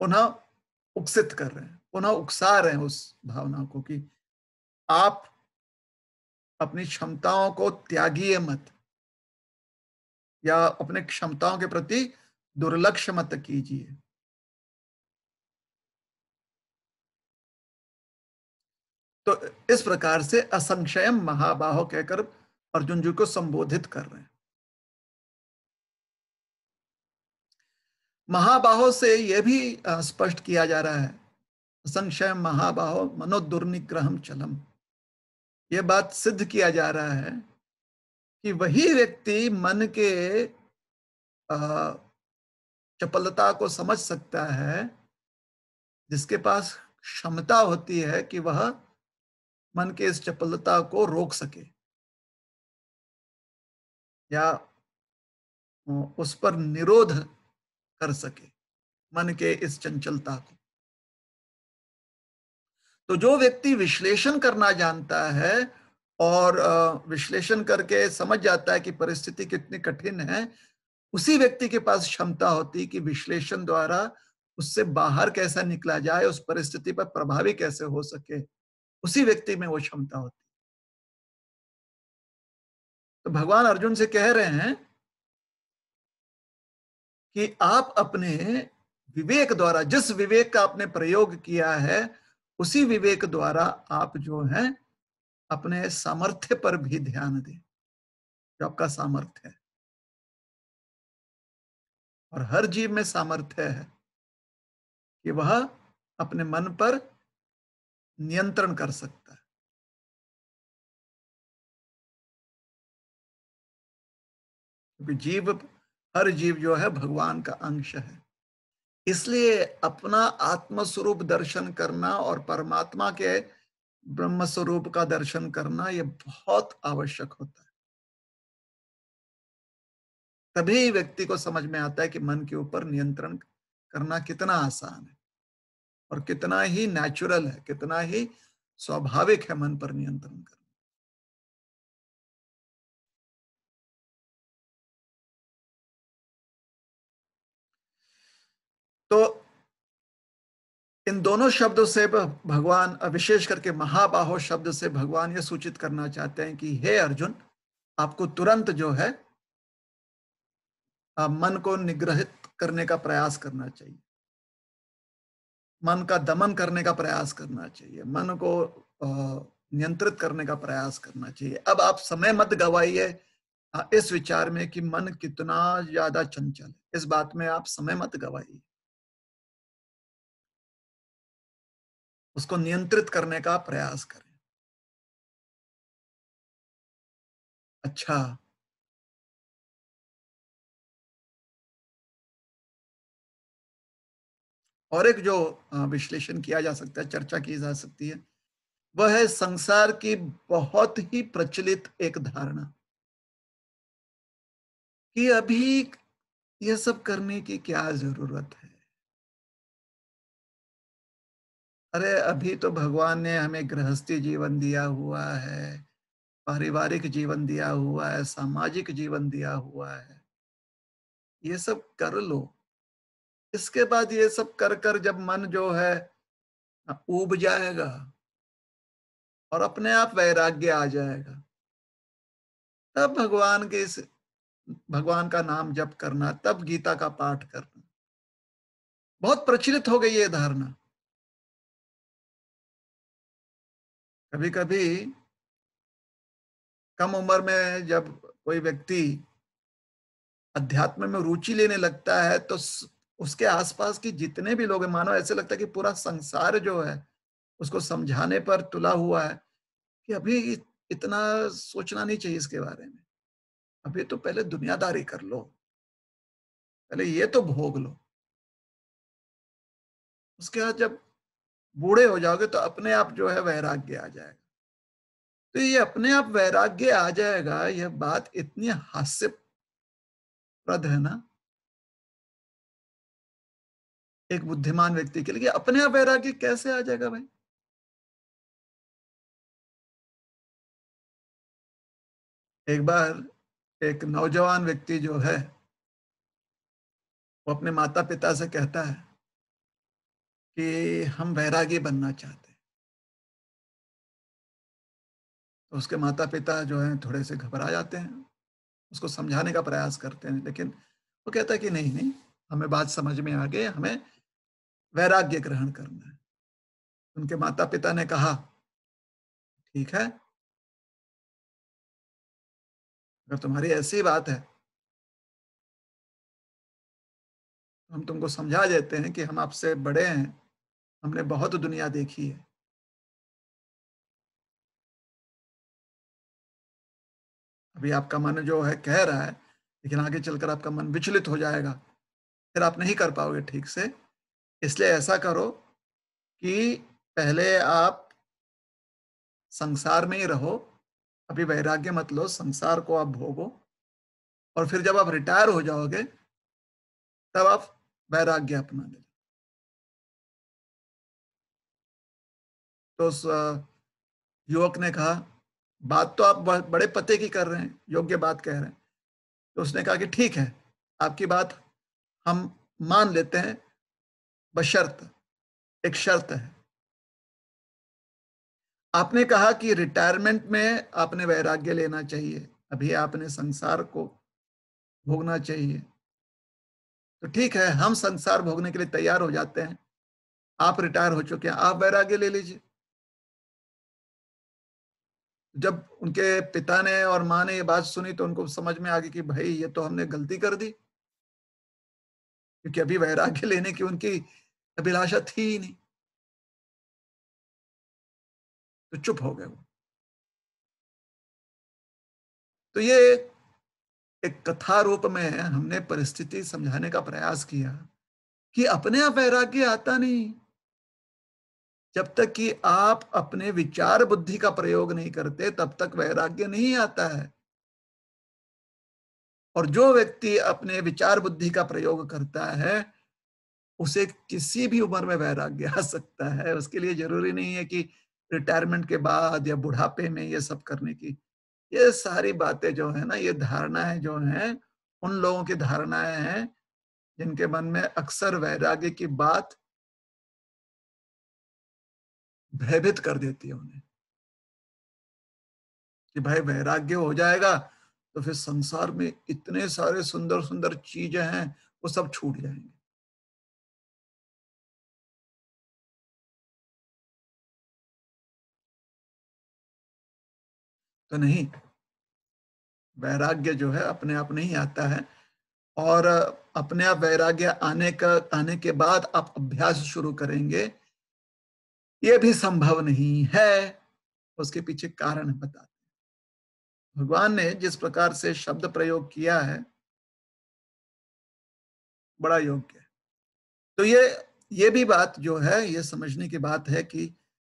पुनः उकसित कर रहे हैं पुनः उकसा रहे हैं उस भावना को कि आप अपनी क्षमताओं को त्यागीय मत या अपने क्षमताओं के प्रति दुर्लक्ष मत कीजिए तो इस प्रकार से असंशयम महाबाहो कहकर अर्जुन जी को संबोधित कर रहे हैं महाबाहो से यह भी स्पष्ट किया जा रहा है संशय महाबाहो मनोदुर्निग्रह चलम यह बात सिद्ध किया जा रहा है कि वही व्यक्ति मन के चपलता को समझ सकता है जिसके पास क्षमता होती है कि वह मन के इस चपलता को रोक सके या उस पर निरोध कर सके मन के इस चंचलता को तो जो व्यक्ति विश्लेषण करना जानता है और विश्लेषण करके समझ जाता है कि परिस्थिति कितनी कठिन है उसी व्यक्ति के पास क्षमता होती कि विश्लेषण द्वारा उससे बाहर कैसा निकला जाए उस परिस्थिति पर प्रभावी कैसे हो सके उसी व्यक्ति में वो क्षमता होती तो भगवान अर्जुन से कह रहे हैं कि आप अपने विवेक द्वारा जिस विवेक का आपने प्रयोग किया है उसी विवेक द्वारा आप जो है अपने सामर्थ्य पर भी ध्यान दें जो आपका सामर्थ्य है और हर जीव में सामर्थ्य है कि वह अपने मन पर नियंत्रण कर सकता है क्योंकि जीव हर जीव जो है भगवान का अंश है इसलिए अपना आत्म स्वरूप दर्शन करना और परमात्मा के ब्रह्म स्वरूप का दर्शन करना यह बहुत आवश्यक होता है तभी व्यक्ति को समझ में आता है कि मन के ऊपर नियंत्रण करना कितना आसान है और कितना ही नेचुरल है कितना ही स्वाभाविक है मन पर नियंत्रण करना तो इन दोनों शब्दों से भगवान विशेष करके महाबाहो शब्द से भगवान ये सूचित करना चाहते हैं कि हे अर्जुन आपको तुरंत जो है मन को निग्रहित करने का प्रयास करना चाहिए मन का दमन करने का प्रयास करना चाहिए मन को नियंत्रित करने का प्रयास करना चाहिए अब आप समय मत गवाइए इस विचार में कि मन कितना ज्यादा चंचल है इस बात में आप समय मत गवाइए उसको नियंत्रित करने का प्रयास करें अच्छा और एक जो विश्लेषण किया जा सकता है चर्चा की जा सकती है वह है संसार की बहुत ही प्रचलित एक धारणा कि अभी यह सब करने की क्या जरूरत है अरे अभी तो भगवान ने हमें गृहस्थी जीवन दिया हुआ है पारिवारिक जीवन दिया हुआ है सामाजिक जीवन दिया हुआ है ये सब कर लो इसके बाद ये सब कर कर जब मन जो है उब जाएगा और अपने आप वैराग्य आ जाएगा तब भगवान के इस भगवान का नाम जप करना तब गीता का पाठ करना बहुत प्रचलित हो गई ये धारणा कभी कभी कम उम्र में जब कोई व्यक्ति अध्यात्म में रुचि लेने लगता है तो उसके आसपास की जितने भी लोग हैं मानो ऐसे लगता है कि पूरा संसार जो है उसको समझाने पर तुला हुआ है कि अभी इतना सोचना नहीं चाहिए इसके बारे में अभी तो पहले दुनियादारी कर लो पहले ये तो भोग लो उसके बाद जब बूढ़े हो जाओगे तो अपने आप जो है वैराग्य आ जाएगा तो ये अपने आप वैराग्य आ जाएगा यह बात इतनी हास्यप्रद है ना एक बुद्धिमान व्यक्ति के लिए अपने आप वैराग्य कैसे आ जाएगा भाई एक बार एक नौजवान व्यक्ति जो है वो अपने माता पिता से कहता है कि हम वैरागी बनना चाहते हैं तो उसके माता पिता जो हैं थोड़े से घबरा जाते हैं उसको समझाने का प्रयास करते हैं लेकिन वो कहता है कि नहीं नहीं हमें बात समझ में आ गई हमें वैराग्य ग्रहण करना है उनके माता पिता ने कहा ठीक है अगर तुम्हारी ऐसी बात है तो हम तुमको समझा देते हैं कि हम आपसे बड़े हैं हमने बहुत दुनिया देखी है अभी आपका मन जो है कह रहा है लेकिन आगे चलकर आपका मन विचलित हो जाएगा फिर आप नहीं कर पाओगे ठीक से इसलिए ऐसा करो कि पहले आप संसार में ही रहो अभी वैराग्य मत लो संसार को आप भोगो और फिर जब आप रिटायर हो जाओगे तब आप वैराग्य अपना ले तो उस युवक ने कहा बात तो आप बड़े पते की कर रहे हैं योग्य बात कह रहे हैं तो उसने कहा कि ठीक है आपकी बात हम मान लेते हैं बशर्त एक शर्त है आपने कहा कि रिटायरमेंट में आपने वैराग्य लेना चाहिए अभी आपने संसार को भोगना चाहिए तो ठीक है हम संसार भोगने के लिए तैयार हो जाते हैं आप रिटायर हो चुके हैं आप वैराग्य ले लीजिए जब उनके पिता ने और माँ ने ये बात सुनी तो उनको समझ में आ गई कि भाई ये तो हमने गलती कर दी क्योंकि अभी वैराग्य लेने की उनकी अभिलाषा थी ही नहीं तो चुप हो गए वो तो ये एक कथा रूप में हमने परिस्थिति समझाने का प्रयास किया कि अपने आप वैराग्य आता नहीं जब तक कि आप अपने विचार बुद्धि का प्रयोग नहीं करते तब तक वैराग्य नहीं आता है और जो व्यक्ति अपने विचार बुद्धि का प्रयोग करता है उसे किसी भी उम्र में वैराग्य आ सकता है उसके लिए जरूरी नहीं है कि रिटायरमेंट के बाद या बुढ़ापे में ये सब करने की ये सारी बातें जो है ना ये धारणाएं जो हैं उन लोगों की धारणाएं हैं जिनके मन में अक्सर वैराग्य की बात भयभीत कर देती है उन्हें कि भाई वैराग्य हो जाएगा तो फिर संसार में इतने सारे सुंदर सुंदर चीजें हैं वो सब छूट जाएंगे तो नहीं वैराग्य जो है अपने आप नहीं आता है और अपने आप वैराग्य आने का आने के बाद आप अभ्यास शुरू करेंगे ये भी संभव नहीं है उसके पीछे कारण बताते भगवान ने जिस प्रकार से शब्द प्रयोग किया है बड़ा योग्य है तो ये ये भी बात जो है ये समझने की बात है कि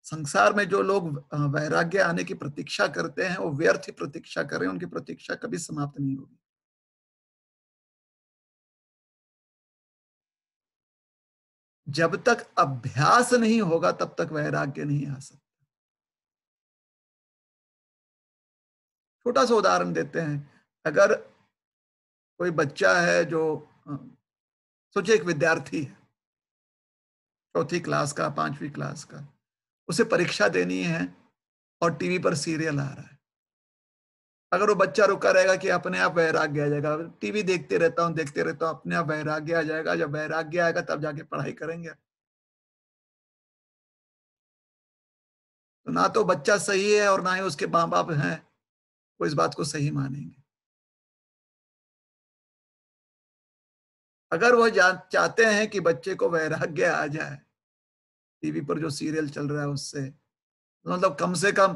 संसार में जो लोग वैराग्य आने की प्रतीक्षा करते हैं वो व्यर्थ ही प्रतीक्षा करें उनकी प्रतीक्षा कभी समाप्त नहीं होगी जब तक अभ्यास नहीं होगा तब तक वैराग्य नहीं आ सकता छोटा सा उदाहरण देते हैं अगर कोई बच्चा है जो सोचिए एक विद्यार्थी है चौथी क्लास का पांचवी क्लास का उसे परीक्षा देनी है और टीवी पर सीरियल आ रहा है अगर वो बच्चा रुका रहेगा कि अपने आप वैराग्य आ जाएगा टीवी देखते रहता हूँ देखते रहता हूँ अपने आप वैराग्य आ जाएगा जब वैराग्य आएगा तब जाके पढ़ाई करेंगे तो ना तो बच्चा सही है और ना ही उसके माँ बाप हैं वो इस बात को सही मानेंगे अगर वह चाहते हैं कि बच्चे को वैराग्य आ जाए टीवी पर जो सीरियल चल रहा है उससे तो मतलब कम से कम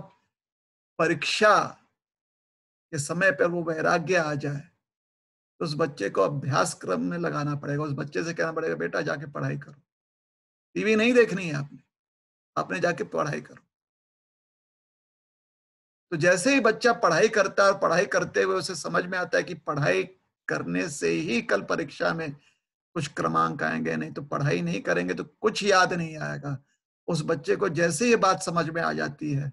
परीक्षा कि समय पर वो वैराग्य आ जाए तो उस बच्चे को अभ्यास क्रम में लगाना पड़ेगा उस बच्चे से कहना पड़ेगा बेटा जाके पढ़ाई करो टीवी नहीं देखनी है आपने आपने जाके पढ़ाई करो तो जैसे ही बच्चा पढ़ाई करता है और पढ़ाई करते हुए उसे समझ में आता है कि पढ़ाई करने से ही कल परीक्षा में कुछ क्रमांक आएंगे नहीं तो पढ़ाई नहीं करेंगे तो कुछ याद नहीं आएगा उस बच्चे को जैसे ये बात समझ में आ जाती है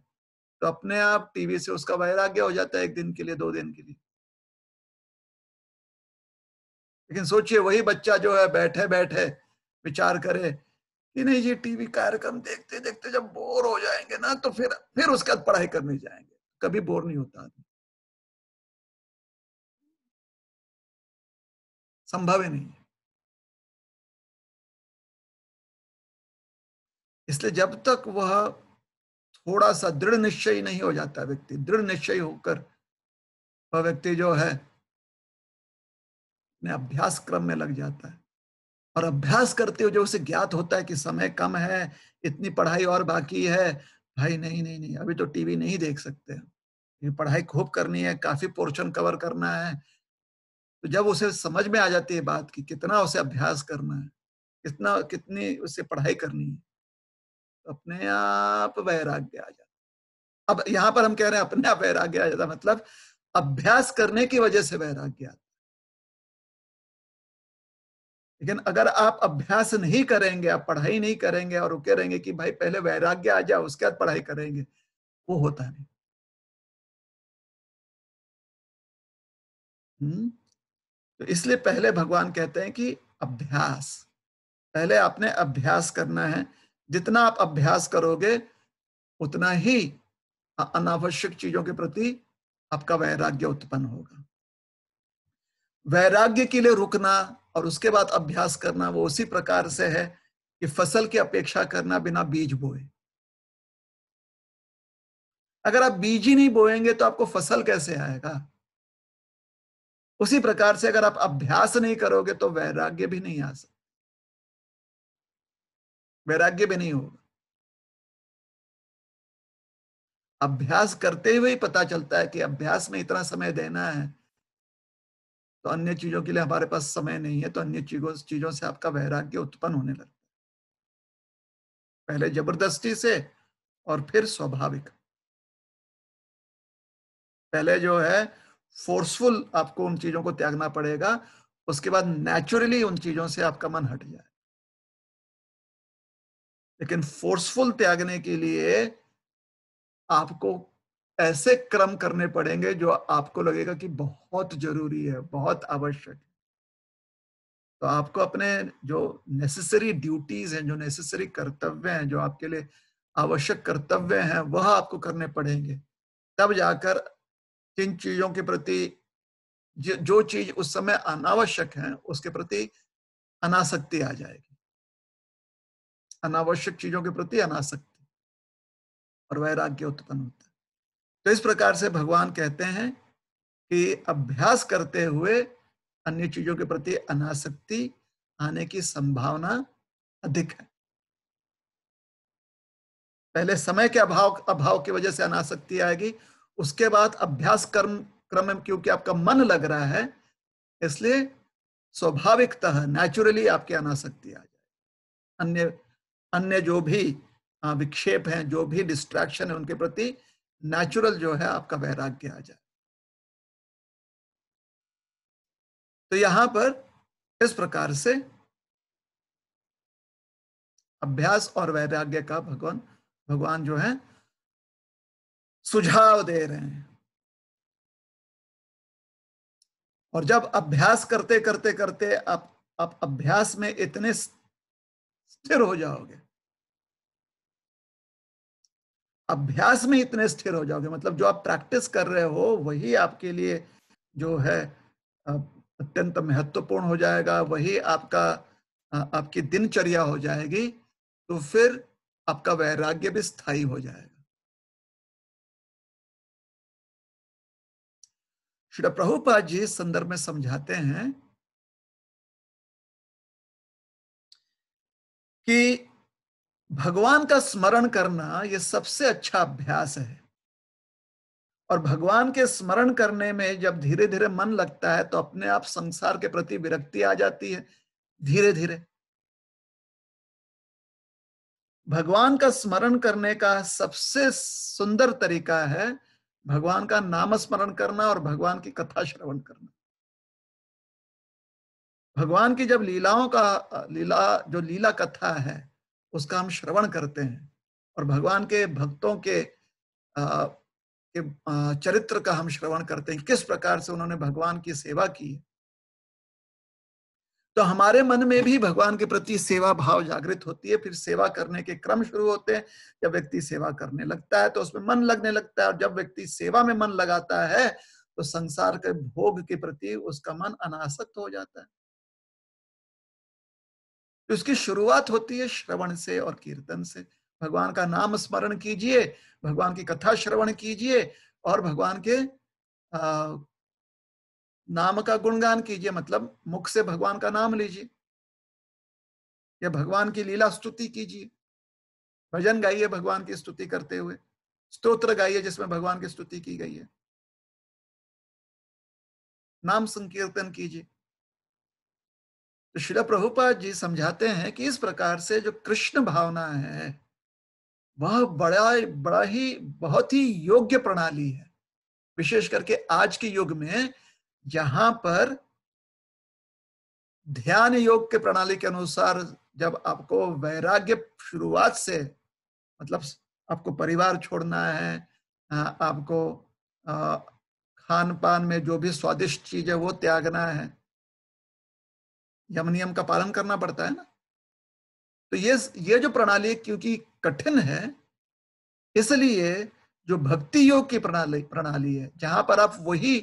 तो अपने आप टीवी से उसका वैराग्य हो जाता है एक दिन के लिए दो दिन के लिए लेकिन सोचिए वही बच्चा जो है बैठे बैठे विचार करे कि नहीं ये टीवी कार्यक्रम देखते देखते जब बोर हो जाएंगे ना तो फिर फिर उसके बाद पढ़ाई करने जाएंगे कभी बोर नहीं होता आदमी संभव ही नहीं इसलिए जब तक वह थोड़ा सा दृढ़ निश्चय नहीं हो जाता व्यक्ति दृढ़ निश्चय होकर वह व्यक्ति जो है अभ्यास क्रम में लग जाता है और अभ्यास करते हुए जो उसे ज्ञात होता है कि समय कम है इतनी पढ़ाई और बाकी है भाई नहीं नहीं नहीं अभी तो टीवी नहीं देख सकते ये पढ़ाई खूब करनी है काफी पोर्शन कवर करना है तो जब उसे समझ में आ जाती है बात की कितना उसे अभ्यास करना है कितना कितनी उसे पढ़ाई करनी है अपने आप वैराग्य आ जाता अब यहां पर हम कह रहे हैं अपने आप वैराग्य आ जाता मतलब अभ्यास करने की वजह से वैराग्य आता लेकिन अगर आप अभ्यास नहीं करेंगे आप पढ़ाई नहीं करेंगे और रुके रहेंगे कि भाई पहले वैराग्य आ जाए उसके बाद पढ़ाई करेंगे वो होता नहीं हुँ? हम्म? तो इसलिए पहले भगवान कहते हैं कि अभ्यास पहले आपने अभ्यास करना है जितना आप अभ्यास करोगे उतना ही अनावश्यक चीजों के प्रति आपका वैराग्य उत्पन्न होगा वैराग्य के लिए रुकना और उसके बाद अभ्यास करना वो उसी प्रकार से है कि फसल की अपेक्षा करना बिना बीज बोए अगर आप बीज ही नहीं बोएंगे तो आपको फसल कैसे आएगा उसी प्रकार से अगर आप अभ्यास नहीं करोगे तो वैराग्य भी नहीं आ सकता वैराग्य भी नहीं होगा अभ्यास करते हुए ही पता चलता है कि अभ्यास में इतना समय देना है तो अन्य चीजों के लिए हमारे पास समय नहीं है तो अन्य चीजों चीजों से आपका वैराग्य उत्पन्न होने लगता है पहले जबरदस्ती से और फिर स्वाभाविक पहले जो है फोर्सफुल आपको उन चीजों को त्यागना पड़ेगा उसके बाद नेचुरली उन चीजों से आपका मन हट जाए लेकिन फोर्सफुल त्यागने के लिए आपको ऐसे क्रम करने पड़ेंगे जो आपको लगेगा कि बहुत जरूरी है बहुत आवश्यक है तो आपको अपने जो नेसेसरी ड्यूटीज हैं जो नेसेसरी कर्तव्य हैं जो आपके लिए आवश्यक कर्तव्य हैं वह आपको करने पड़ेंगे तब जाकर किन चीजों के प्रति जो चीज उस समय अनावश्यक है उसके प्रति अनासक्ति आ जाएगी अनावश्यक चीजों के प्रति अनासक्ति और वैराग्य उत्पन्न होता है तो इस प्रकार से भगवान कहते हैं कि अभ्यास करते हुए अन्य चीजों के प्रति अनासक्ति आने की संभावना अधिक है पहले समय के अभाव अभाव की वजह से अनासक्ति आएगी उसके बाद अभ्यास कर्म क्रम में क्योंकि आपका मन लग रहा है इसलिए स्वाभाविकतः नेचुरली आपकी अनासक्ति आ जाए अन्य अन्य जो भी विक्षेप हैं जो भी डिस्ट्रैक्शन है उनके प्रति नेचुरल जो है आपका वैराग्य आ जाए तो यहां पर इस प्रकार से अभ्यास और वैराग्य का भगवान भगवान जो है सुझाव दे रहे हैं और जब अभ्यास करते करते करते आप आप अभ्यास में इतने स्थिर हो जाओगे अभ्यास में इतने स्थिर हो जाओगे मतलब जो आप प्रैक्टिस कर रहे हो वही आपके लिए जो है अत्यंत महत्वपूर्ण हो जाएगा वही आपका आपकी दिनचर्या हो जाएगी तो फिर आपका वैराग्य भी स्थायी हो जाएगा श्री प्रभुपाद जी इस संदर्भ में समझाते हैं कि भगवान का स्मरण करना यह सबसे अच्छा अभ्यास है और भगवान के स्मरण करने में जब धीरे धीरे मन लगता है तो अपने आप संसार के प्रति विरक्ति आ जाती है धीरे धीरे भगवान का स्मरण करने का सबसे सुंदर तरीका है भगवान का नाम स्मरण करना और भगवान की कथा श्रवण करना भगवान की जब लीलाओं का लीला जो लीला कथा है उसका हम श्रवण करते हैं और भगवान के भक्तों के आ, के आ, चरित्र का हम श्रवण करते हैं किस प्रकार से उन्होंने भगवान की सेवा की तो हमारे मन में भी भगवान के प्रति सेवा भाव जागृत होती है फिर सेवा करने के क्रम शुरू होते हैं जब व्यक्ति सेवा करने लगता है तो उसमें मन लगने लगता है और जब व्यक्ति सेवा में मन लगाता है तो संसार के भोग के प्रति उसका मन अनासक्त हो जाता है तो इसकी शुरुआत होती है श्रवण से और कीर्तन से भगवान का नाम स्मरण कीजिए भगवान की कथा श्रवण कीजिए और भगवान के आ, नाम का गुणगान कीजिए मतलब मुख से भगवान का नाम लीजिए या भगवान की लीला स्तुति कीजिए भजन गाइए भगवान की स्तुति करते हुए स्तोत्र गाइए जिसमें भगवान की स्तुति की गई है नाम संकीर्तन कीजिए तो शिला प्रभुपाद जी समझाते हैं कि इस प्रकार से जो कृष्ण भावना है वह बड़ा बड़ा ही बहुत ही योग्य प्रणाली है विशेष करके आज के युग में जहां पर ध्यान योग के प्रणाली के अनुसार जब आपको वैराग्य शुरुआत से मतलब आपको परिवार छोड़ना है आपको खान पान में जो भी स्वादिष्ट चीज है वो त्यागना है यम नियम का पालन करना पड़ता है ना तो ये ये जो प्रणाली क्योंकि कठिन है इसलिए जो भक्ति योग की प्रणाली प्रणाली है जहां पर आप वही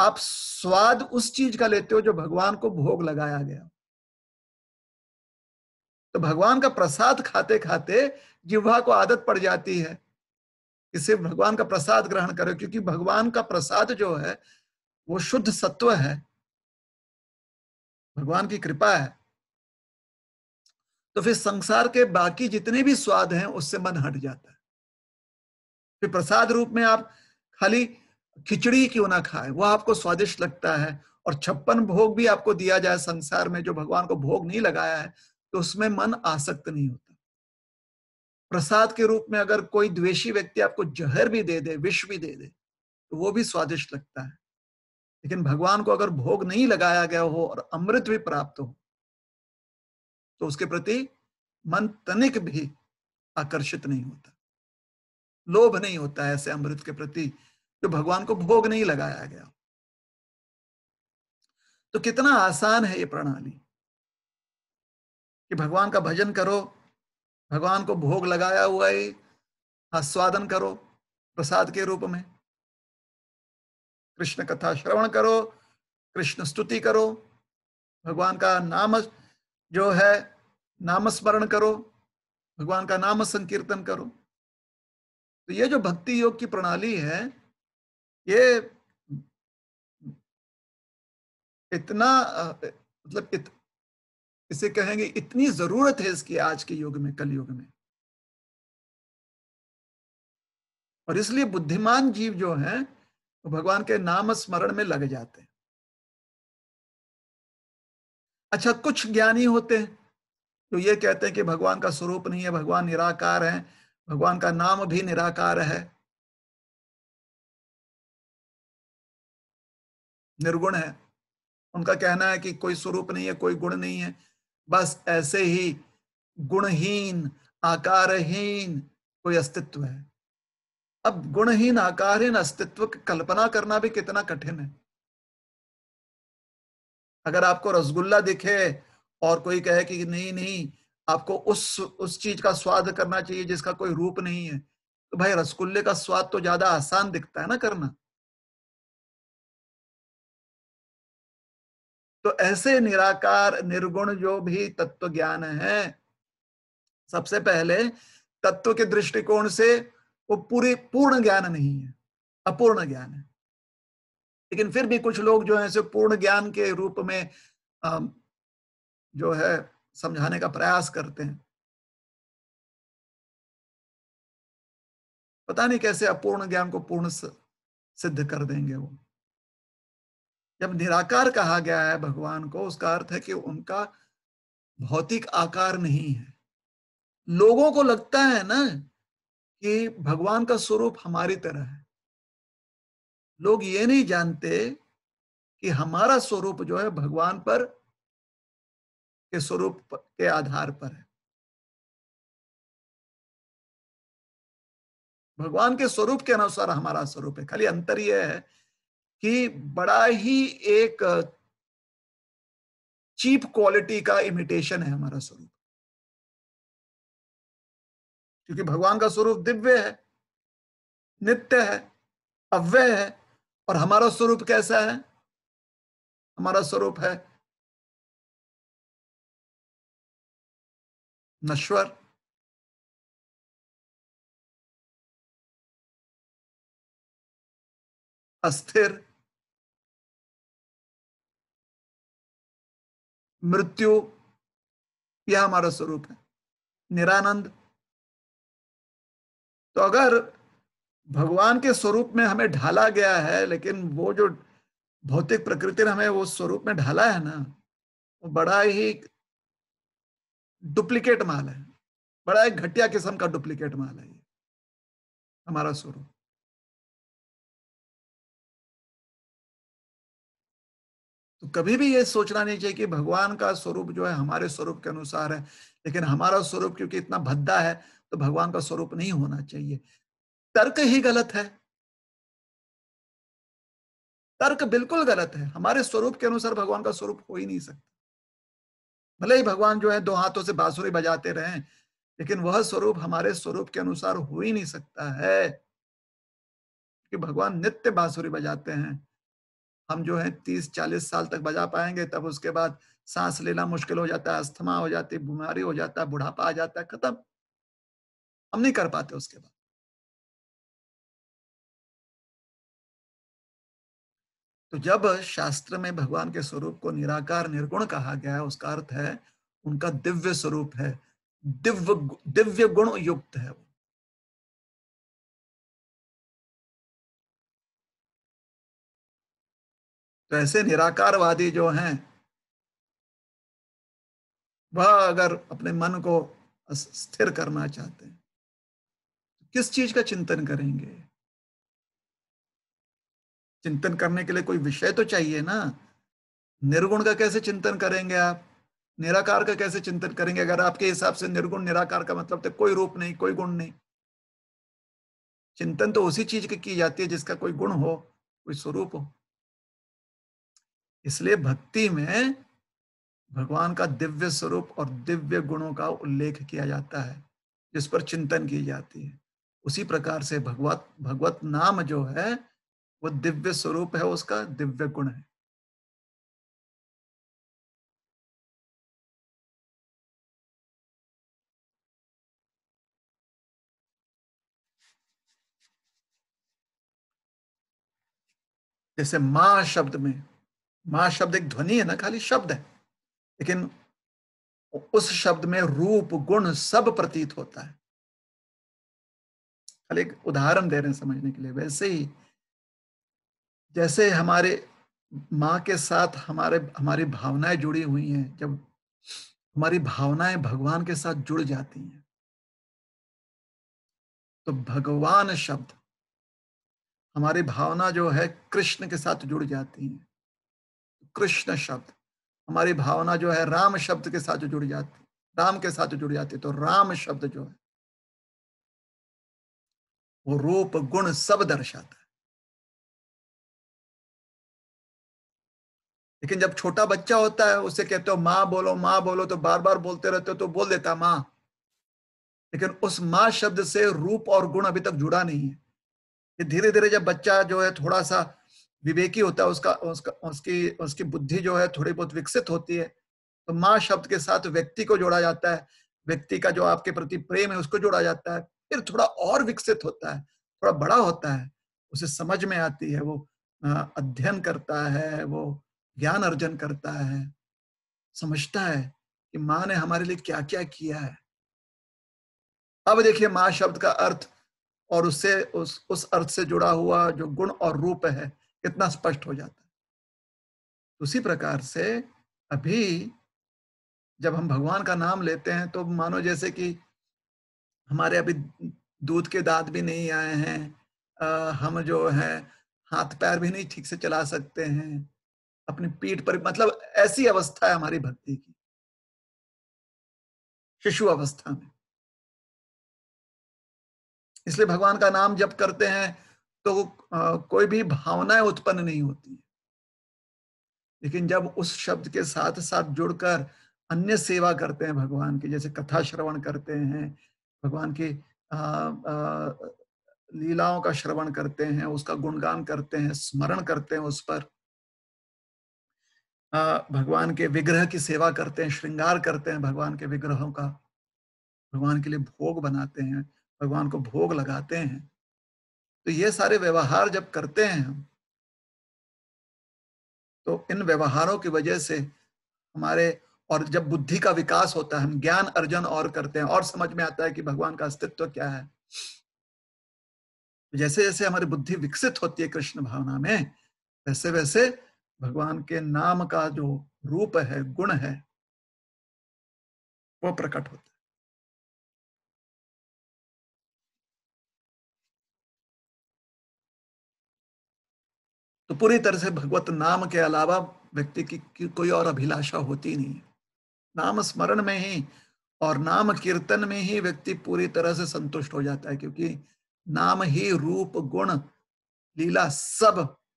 आप स्वाद उस चीज का लेते हो जो भगवान को भोग लगाया गया तो भगवान का प्रसाद खाते खाते जिह्वा को आदत पड़ जाती है इसे भगवान का प्रसाद ग्रहण करो क्योंकि भगवान का प्रसाद जो है वो शुद्ध सत्व है भगवान की कृपा है तो फिर संसार के बाकी जितने भी स्वाद हैं उससे मन हट जाता है फिर प्रसाद रूप में आप खाली खिचड़ी क्यों ना खाएं वह आपको स्वादिष्ट लगता है और छप्पन भोग भी आपको दिया जाए संसार में जो भगवान को भोग नहीं लगाया है तो उसमें मन आसक्त नहीं होता प्रसाद के रूप में अगर कोई द्वेषी व्यक्ति आपको जहर भी दे दे विष भी दे दे तो वो भी स्वादिष्ट लगता है लेकिन भगवान को अगर भोग नहीं लगाया गया हो और अमृत भी प्राप्त हो तो उसके प्रति मन तनिक भी आकर्षित नहीं होता लोभ नहीं होता ऐसे अमृत के प्रति जो भगवान को भोग नहीं लगाया गया तो कितना आसान है ये प्रणाली कि भगवान का भजन करो भगवान को भोग लगाया हुआ ही आस्वादन करो प्रसाद के रूप में कृष्ण कथा श्रवण करो कृष्ण स्तुति करो भगवान का नाम जो है नाम स्मरण करो भगवान का नाम संकीर्तन करो तो ये जो भक्ति योग की प्रणाली है ये इतना मतलब इत, इसे कहेंगे इतनी जरूरत है इसकी आज के युग में कल युग में और इसलिए बुद्धिमान जीव जो है भगवान के नाम स्मरण में लग जाते हैं अच्छा कुछ ज्ञानी होते हैं जो ये कहते हैं कि भगवान का स्वरूप नहीं है भगवान निराकार है भगवान का नाम भी निराकार है निर्गुण है उनका कहना है कि कोई स्वरूप नहीं है कोई गुण नहीं है बस ऐसे ही गुणहीन आकारहीन कोई अस्तित्व है अब गुणहीन आकारहीन अस्तित्व की कल्पना करना भी कितना कठिन है अगर आपको रसगुल्ला दिखे और कोई कहे कि नहीं नहीं आपको उस उस चीज का स्वाद करना चाहिए जिसका कोई रूप नहीं है तो भाई रसगुल्ले का स्वाद तो ज्यादा आसान दिखता है ना करना तो ऐसे निराकार निर्गुण जो भी तत्व ज्ञान है सबसे पहले तत्व के दृष्टिकोण से वो पूरे पूर्ण ज्ञान नहीं है अपूर्ण ज्ञान है लेकिन फिर भी कुछ लोग जो है ऐसे पूर्ण ज्ञान के रूप में जो है समझाने का प्रयास करते हैं पता नहीं कैसे अपूर्ण ज्ञान को पूर्ण सिद्ध कर देंगे वो जब निराकार कहा गया है भगवान को उसका अर्थ है कि उनका भौतिक आकार नहीं है लोगों को लगता है ना कि भगवान का स्वरूप हमारी तरह है लोग ये नहीं जानते कि हमारा स्वरूप जो है भगवान पर के स्वरूप के आधार पर है भगवान के स्वरूप के अनुसार हमारा स्वरूप है खाली अंतर यह है कि बड़ा ही एक चीप क्वालिटी का इमिटेशन है हमारा स्वरूप क्योंकि भगवान का स्वरूप दिव्य है नित्य है अव्यय है और हमारा स्वरूप कैसा है हमारा स्वरूप है नश्वर अस्थिर मृत्यु यह हमारा स्वरूप है निरानंद तो अगर भगवान के स्वरूप में हमें ढाला गया है लेकिन वो जो भौतिक प्रकृति ने हमें वो स्वरूप में ढाला है ना वो बड़ा ही डुप्लीकेट माल है बड़ा ही घटिया किस्म का डुप्लीकेट माल है ये हमारा स्वरूप तो कभी भी ये सोचना नहीं चाहिए कि भगवान का स्वरूप जो है हमारे स्वरूप के अनुसार है लेकिन हमारा स्वरूप क्योंकि इतना भद्दा है तो भगवान का स्वरूप नहीं होना चाहिए तर्क ही गलत है तर्क बिल्कुल गलत है हमारे स्वरूप के अनुसार भगवान का स्वरूप हो ही नहीं सकता भले ही भगवान जो है दो हाथों से बांसुरी बजाते रहे लेकिन वह स्वरूप हमारे स्वरूप के अनुसार हो ही नहीं सकता है कि भगवान नित्य बांसुरी बजाते हैं हम जो है तीस चालीस साल तक बजा पाएंगे तब उसके बाद सांस लेना मुश्किल हो जाता है अस्थमा हो जाती बीमारी हो जाता है बुढ़ापा आ जाता है खत्म हम नहीं कर पाते उसके बाद तो जब शास्त्र में भगवान के स्वरूप को निराकार निर्गुण कहा गया है उसका अर्थ है उनका दिव्य स्वरूप है दिव्य दिव्य गुण युक्त है वो तो ऐसे निराकारवादी जो हैं वह अगर अपने मन को स्थिर करना चाहते हैं किस चीज का चिंतन करेंगे चिंतन करने के लिए कोई विषय तो चाहिए ना निर्गुण का कैसे चिंतन करेंगे आप निराकार का कैसे चिंतन करेंगे अगर आपके हिसाब से निर्गुण निराकार का मतलब तो कोई रूप नहीं कोई गुण नहीं चिंतन तो उसी चीज की की जाती है जिसका कोई गुण हो कोई स्वरूप हो इसलिए भक्ति में भगवान का दिव्य स्वरूप और दिव्य गुणों का उल्लेख किया जाता है जिस पर चिंतन की जाती है उसी प्रकार से भगवत भगवत नाम जो है वो दिव्य स्वरूप है उसका दिव्य गुण है जैसे मां शब्द में मां शब्द एक ध्वनि है ना खाली शब्द है लेकिन उस शब्द में रूप गुण सब प्रतीत होता है खाली एक उदाहरण दे रहे हैं समझने के लिए वैसे ही जैसे हमारे माँ के साथ हमारे हमारी भावनाएं जुड़ी हुई हैं जब हमारी भावनाएं भगवान के साथ जुड़ जाती हैं तो भगवान शब्द हमारी भावना जो है कृष्ण के साथ जुड़ जाती है कृष्ण शब्द हमारी भावना जो है राम शब्द के साथ जुड़ जाती राम के साथ जुड़ जाती तो राम शब्द जो है वो रूप गुण सब दर्शाता है लेकिन जब छोटा बच्चा होता है उसे कहते हो माँ बोलो मां बोलो तो बार बार बोलते रहते हो तो बोल देता माँ लेकिन उस माँ शब्द से रूप और गुण अभी तक जुड़ा नहीं है ये धीरे धीरे जब बच्चा जो है थोड़ा सा विवेकी होता है उसका उसका उसकी उसकी बुद्धि जो है थोड़ी बहुत विकसित होती है तो मां शब्द के साथ व्यक्ति को जोड़ा जाता है व्यक्ति का जो आपके प्रति प्रेम है उसको जोड़ा जाता है फिर थोड़ा और विकसित होता है थोड़ा बड़ा होता है उसे समझ में आती है वो अध्ययन करता है वो ज्ञान अर्जन करता है समझता है कि माँ ने हमारे लिए क्या क्या किया है अब देखिए माँ शब्द का अर्थ और उससे उस उस अर्थ से जुड़ा हुआ जो गुण और रूप है कितना स्पष्ट हो जाता है उसी प्रकार से अभी जब हम भगवान का नाम लेते हैं तो मानो जैसे कि हमारे अभी दूध के दांत भी नहीं आए हैं हम जो है हाथ पैर भी नहीं ठीक से चला सकते हैं अपनी पीठ पर मतलब ऐसी अवस्था है हमारी भक्ति की शिशु अवस्था में इसलिए भगवान का नाम जप करते हैं तो कोई भी भावनाएं उत्पन्न नहीं होती है लेकिन जब उस शब्द के साथ साथ जुड़कर अन्य सेवा करते हैं भगवान की जैसे कथा श्रवण करते हैं भगवान के लीलाओं का श्रवण करते हैं उसका गुणगान करते हैं स्मरण करते हैं उस पर आ, भगवान के विग्रह की सेवा करते हैं श्रृंगार करते हैं भगवान के विग्रहों का भगवान के लिए भोग बनाते हैं भगवान को भोग लगाते हैं तो ये सारे व्यवहार जब करते हैं हम तो इन व्यवहारों की वजह से हमारे और जब बुद्धि का विकास होता है हम ज्ञान अर्जन और करते हैं और समझ में आता है कि भगवान का अस्तित्व क्या है जैसे जैसे हमारी बुद्धि विकसित होती है कृष्ण भावना में वैसे वैसे भगवान के नाम का जो रूप है गुण है वो प्रकट होता है तो पूरी तरह से भगवत नाम के अलावा व्यक्ति की कोई और अभिलाषा होती नहीं है नाम स्मरण में ही और नाम कीर्तन में ही व्यक्ति पूरी तरह से संतुष्ट हो जाता है क्योंकि नाम ही रूप गुण लीला सब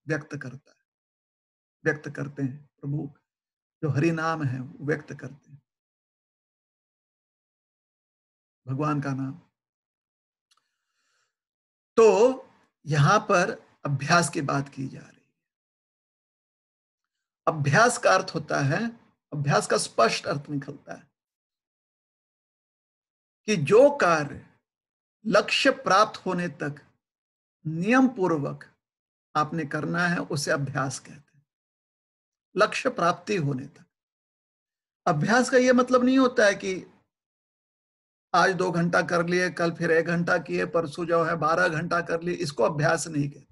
व्यक्त करता है व्यक्त करते हैं प्रभु जो हरि नाम है वो व्यक्त करते हैं भगवान का नाम तो यहां पर अभ्यास की बात की जा रही है अभ्यास का अर्थ होता है अभ्यास का स्पष्ट अर्थ निकलता है कि जो कार्य लक्ष्य प्राप्त होने तक नियम पूर्वक आपने करना है उसे अभ्यास कहते हैं लक्ष्य प्राप्ति होने तक अभ्यास का यह मतलब नहीं होता है कि आज दो घंटा कर लिए कल फिर एक घंटा किए परसों जो है बारह घंटा कर लिए इसको अभ्यास नहीं कहते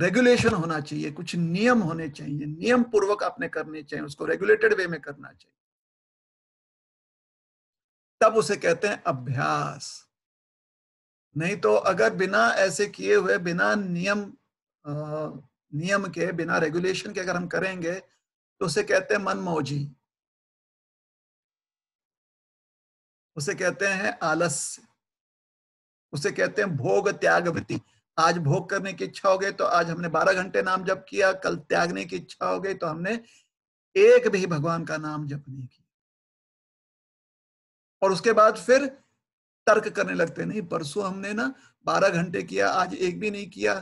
रेगुलेशन होना चाहिए कुछ नियम होने चाहिए नियम पूर्वक आपने करने चाहिए उसको रेगुलेटेड वे में करना चाहिए तब उसे कहते हैं अभ्यास नहीं तो अगर बिना ऐसे किए हुए बिना नियम आ, नियम के बिना रेगुलेशन के अगर हम करेंगे तो उसे कहते हैं मनमौजी उसे कहते हैं आलस्य उसे कहते हैं भोग त्यागवती आज भोग करने की इच्छा हो गई तो आज हमने बारह घंटे नाम जप किया कल त्यागने की इच्छा हो गई तो हमने एक भी भगवान का नाम जप नहीं किया और उसके बाद फिर तर्क करने लगते नहीं परसों हमने ना बारह घंटे किया आज एक भी नहीं किया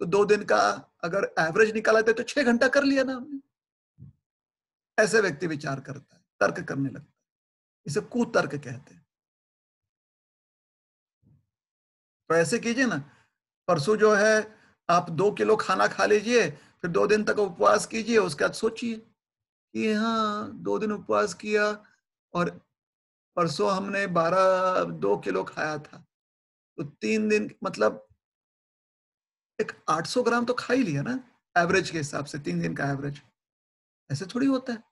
तो दो दिन का अगर एवरेज निकाला थे तो छह घंटा कर लिया ना हमने ऐसे व्यक्ति विचार करता है तर्क करने लगता है इसे कुतर्क कहते हैं तो ऐसे कीजिए ना परसों जो है आप दो किलो खाना खा लीजिए फिर दो दिन तक उपवास कीजिए उसके बाद सोचिए कि हाँ दो दिन उपवास किया और परसों हमने बारह दो किलो खाया था तो तीन दिन मतलब एक 800 ग्राम तो खा ही लिया ना एवरेज के हिसाब से तीन दिन का एवरेज ऐसे थोड़ी होता है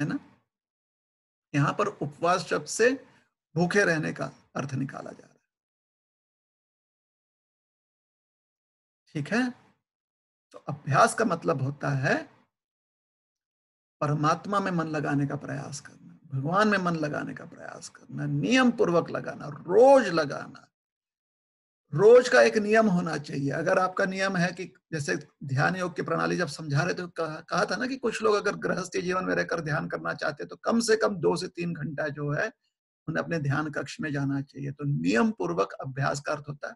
है ना यहां पर उपवास शब्द से भूखे रहने का अर्थ निकाला जा रहा है ठीक है तो अभ्यास का मतलब होता है परमात्मा में मन लगाने का प्रयास करना भगवान में मन लगाने का प्रयास करना नियम पूर्वक लगाना रोज लगाना रोज का एक नियम होना चाहिए अगर आपका नियम है कि जैसे ध्यान योग की प्रणाली जब समझा रहे थे कहा, कहा था ना कि कुछ लोग अगर गृहस्थी जीवन में रहकर ध्यान करना चाहते हैं तो कम से कम दो से तीन घंटा जो है उन्हें अपने ध्यान कक्ष में जाना चाहिए तो नियम पूर्वक अभ्यास का अर्थ होता है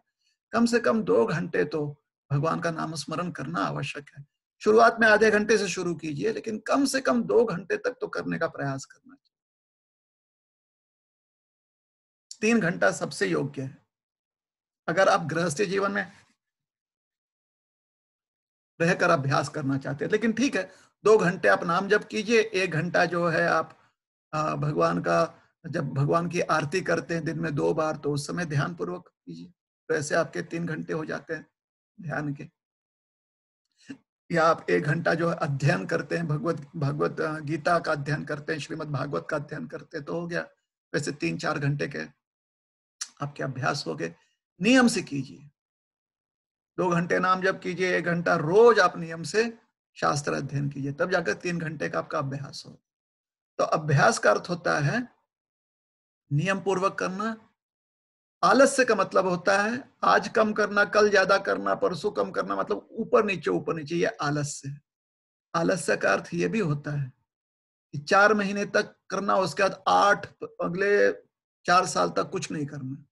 कम से कम दो घंटे तो भगवान का नाम स्मरण करना आवश्यक है शुरुआत में आधे घंटे से शुरू कीजिए लेकिन कम से कम दो घंटे तक तो करने का प्रयास करना चाहिए तीन घंटा सबसे योग्य है अगर आप गृहस्थी जीवन में रहकर अभ्यास करना चाहते हैं लेकिन ठीक है दो घंटे आप नाम जब कीजिए एक घंटा जो है आप भगवान का जब भगवान की आरती करते हैं दिन में दो बार तो उस समय ध्यान पूर्वक कीजिए तो ऐसे आपके तीन घंटे हो जाते हैं ध्यान के या आप एक घंटा जो अध्ययन करते हैं भगवत भगवत गीता का अध्ययन करते हैं श्रीमद भागवत का अध्ययन करते हैं तो हो गया वैसे तीन चार घंटे के आपके अभ्यास हो गए नियम से कीजिए दो घंटे नाम जब कीजिए एक घंटा रोज आप नियम से शास्त्र अध्ययन कीजिए तब जाकर तीन घंटे का आपका अभ्यास हो तो अभ्यास का अर्थ होता है नियम पूर्वक करना आलस्य का मतलब होता है आज कम करना कल ज्यादा करना परसों कम करना मतलब ऊपर नीचे ऊपर नीचे ये आलस्य आलस्य का अर्थ ये भी होता है कि चार महीने तक करना उसके बाद आठ अगले चार साल तक कुछ नहीं करना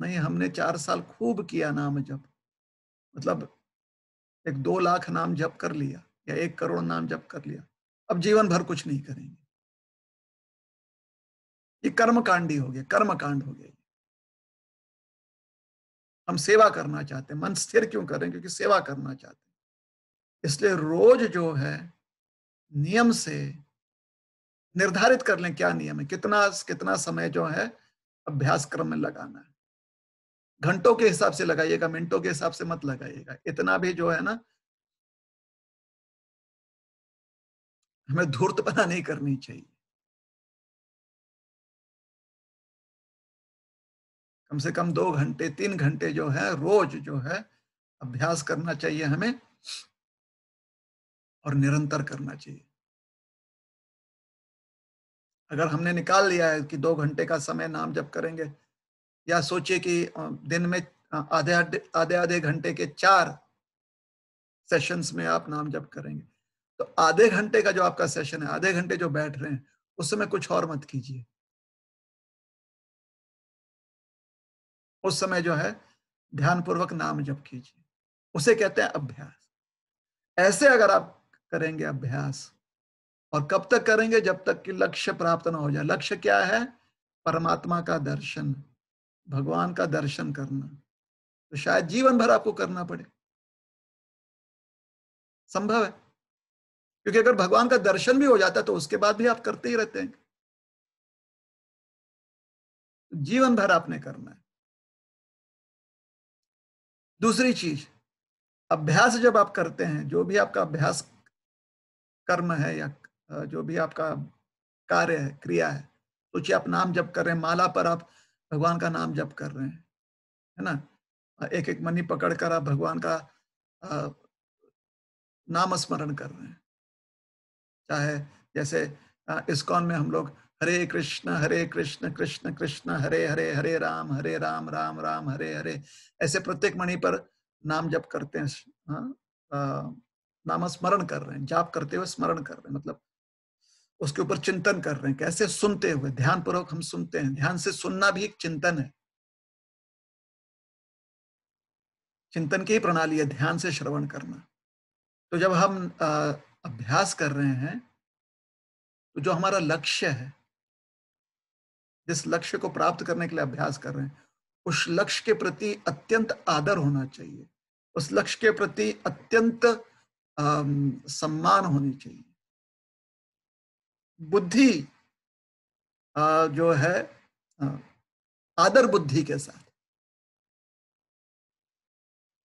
नहीं हमने चार साल खूब किया नाम जप मतलब एक दो लाख नाम जप कर लिया या एक करोड़ नाम जप कर लिया अब जीवन भर कुछ नहीं करेंगे ये कर्म कांडी हो गया कर्म कांड हो गया हम सेवा करना चाहते हैं मन स्थिर क्यों करें क्योंकि सेवा करना चाहते हैं इसलिए रोज जो है नियम से निर्धारित कर लें क्या नियम है कितना कितना समय जो है अभ्यास क्रम में लगाना है घंटों के हिसाब से लगाइएगा मिनटों के हिसाब से मत लगाइएगा इतना भी जो है ना हमें धूर्तपना नहीं करनी चाहिए कम से कम दो घंटे तीन घंटे जो है रोज जो है अभ्यास करना चाहिए हमें और निरंतर करना चाहिए अगर हमने निकाल लिया है कि दो घंटे का समय नाम जब करेंगे या सोचिए कि दिन में आधे आधे आधे घंटे के चार सेशंस में आप नाम जब करेंगे तो आधे घंटे का जो आपका सेशन है आधे घंटे जो बैठ रहे हैं उस समय कुछ और मत कीजिए उस समय जो है ध्यानपूर्वक नाम जप कीजिए उसे कहते हैं अभ्यास ऐसे अगर आप करेंगे अभ्यास और कब तक करेंगे जब तक कि लक्ष्य प्राप्त ना हो जाए लक्ष्य क्या है परमात्मा का दर्शन भगवान का दर्शन करना तो शायद जीवन भर आपको करना पड़े संभव है क्योंकि अगर भगवान का दर्शन भी हो जाता है तो उसके बाद भी आप करते ही रहते हैं जीवन भर आपने करना है दूसरी चीज अभ्यास जब आप करते हैं जो भी आपका अभ्यास कर्म है या जो भी आपका कार्य है क्रिया है सोचिए आप नाम जप कर रहे हैं माला पर आप भगवान का नाम जप कर रहे हैं है ना एक एक मनी पकड़ कर आप भगवान का नाम स्मरण कर रहे हैं चाहे जैसे इस्कॉन में हम लोग हरे कृष्ण हरे कृष्ण कृष्ण कृष्ण हरे हरे हरे राम हरे राम राम राम हरे हरे ऐसे प्रत्येक मणि पर नाम जप करते हैं हाँ, नाम स्मरण कर रहे हैं जाप करते हुए स्मरण कर रहे हैं मतलब उसके ऊपर चिंतन कर रहे हैं कैसे सुनते हुए ध्यान पूर्वक हम सुनते हैं ध्यान से सुनना भी एक चिंतन है चिंतन की प्रणाली है ध्यान से श्रवण करना तो जब हम अभ्यास कर रहे हैं तो जो हमारा लक्ष्य है जिस लक्ष्य को प्राप्त करने के लिए अभ्यास कर रहे हैं उस लक्ष्य के प्रति अत्यंत आदर होना चाहिए उस लक्ष्य के प्रति अत्यंत सम्मान होनी चाहिए बुद्धि जो है आदर बुद्धि के साथ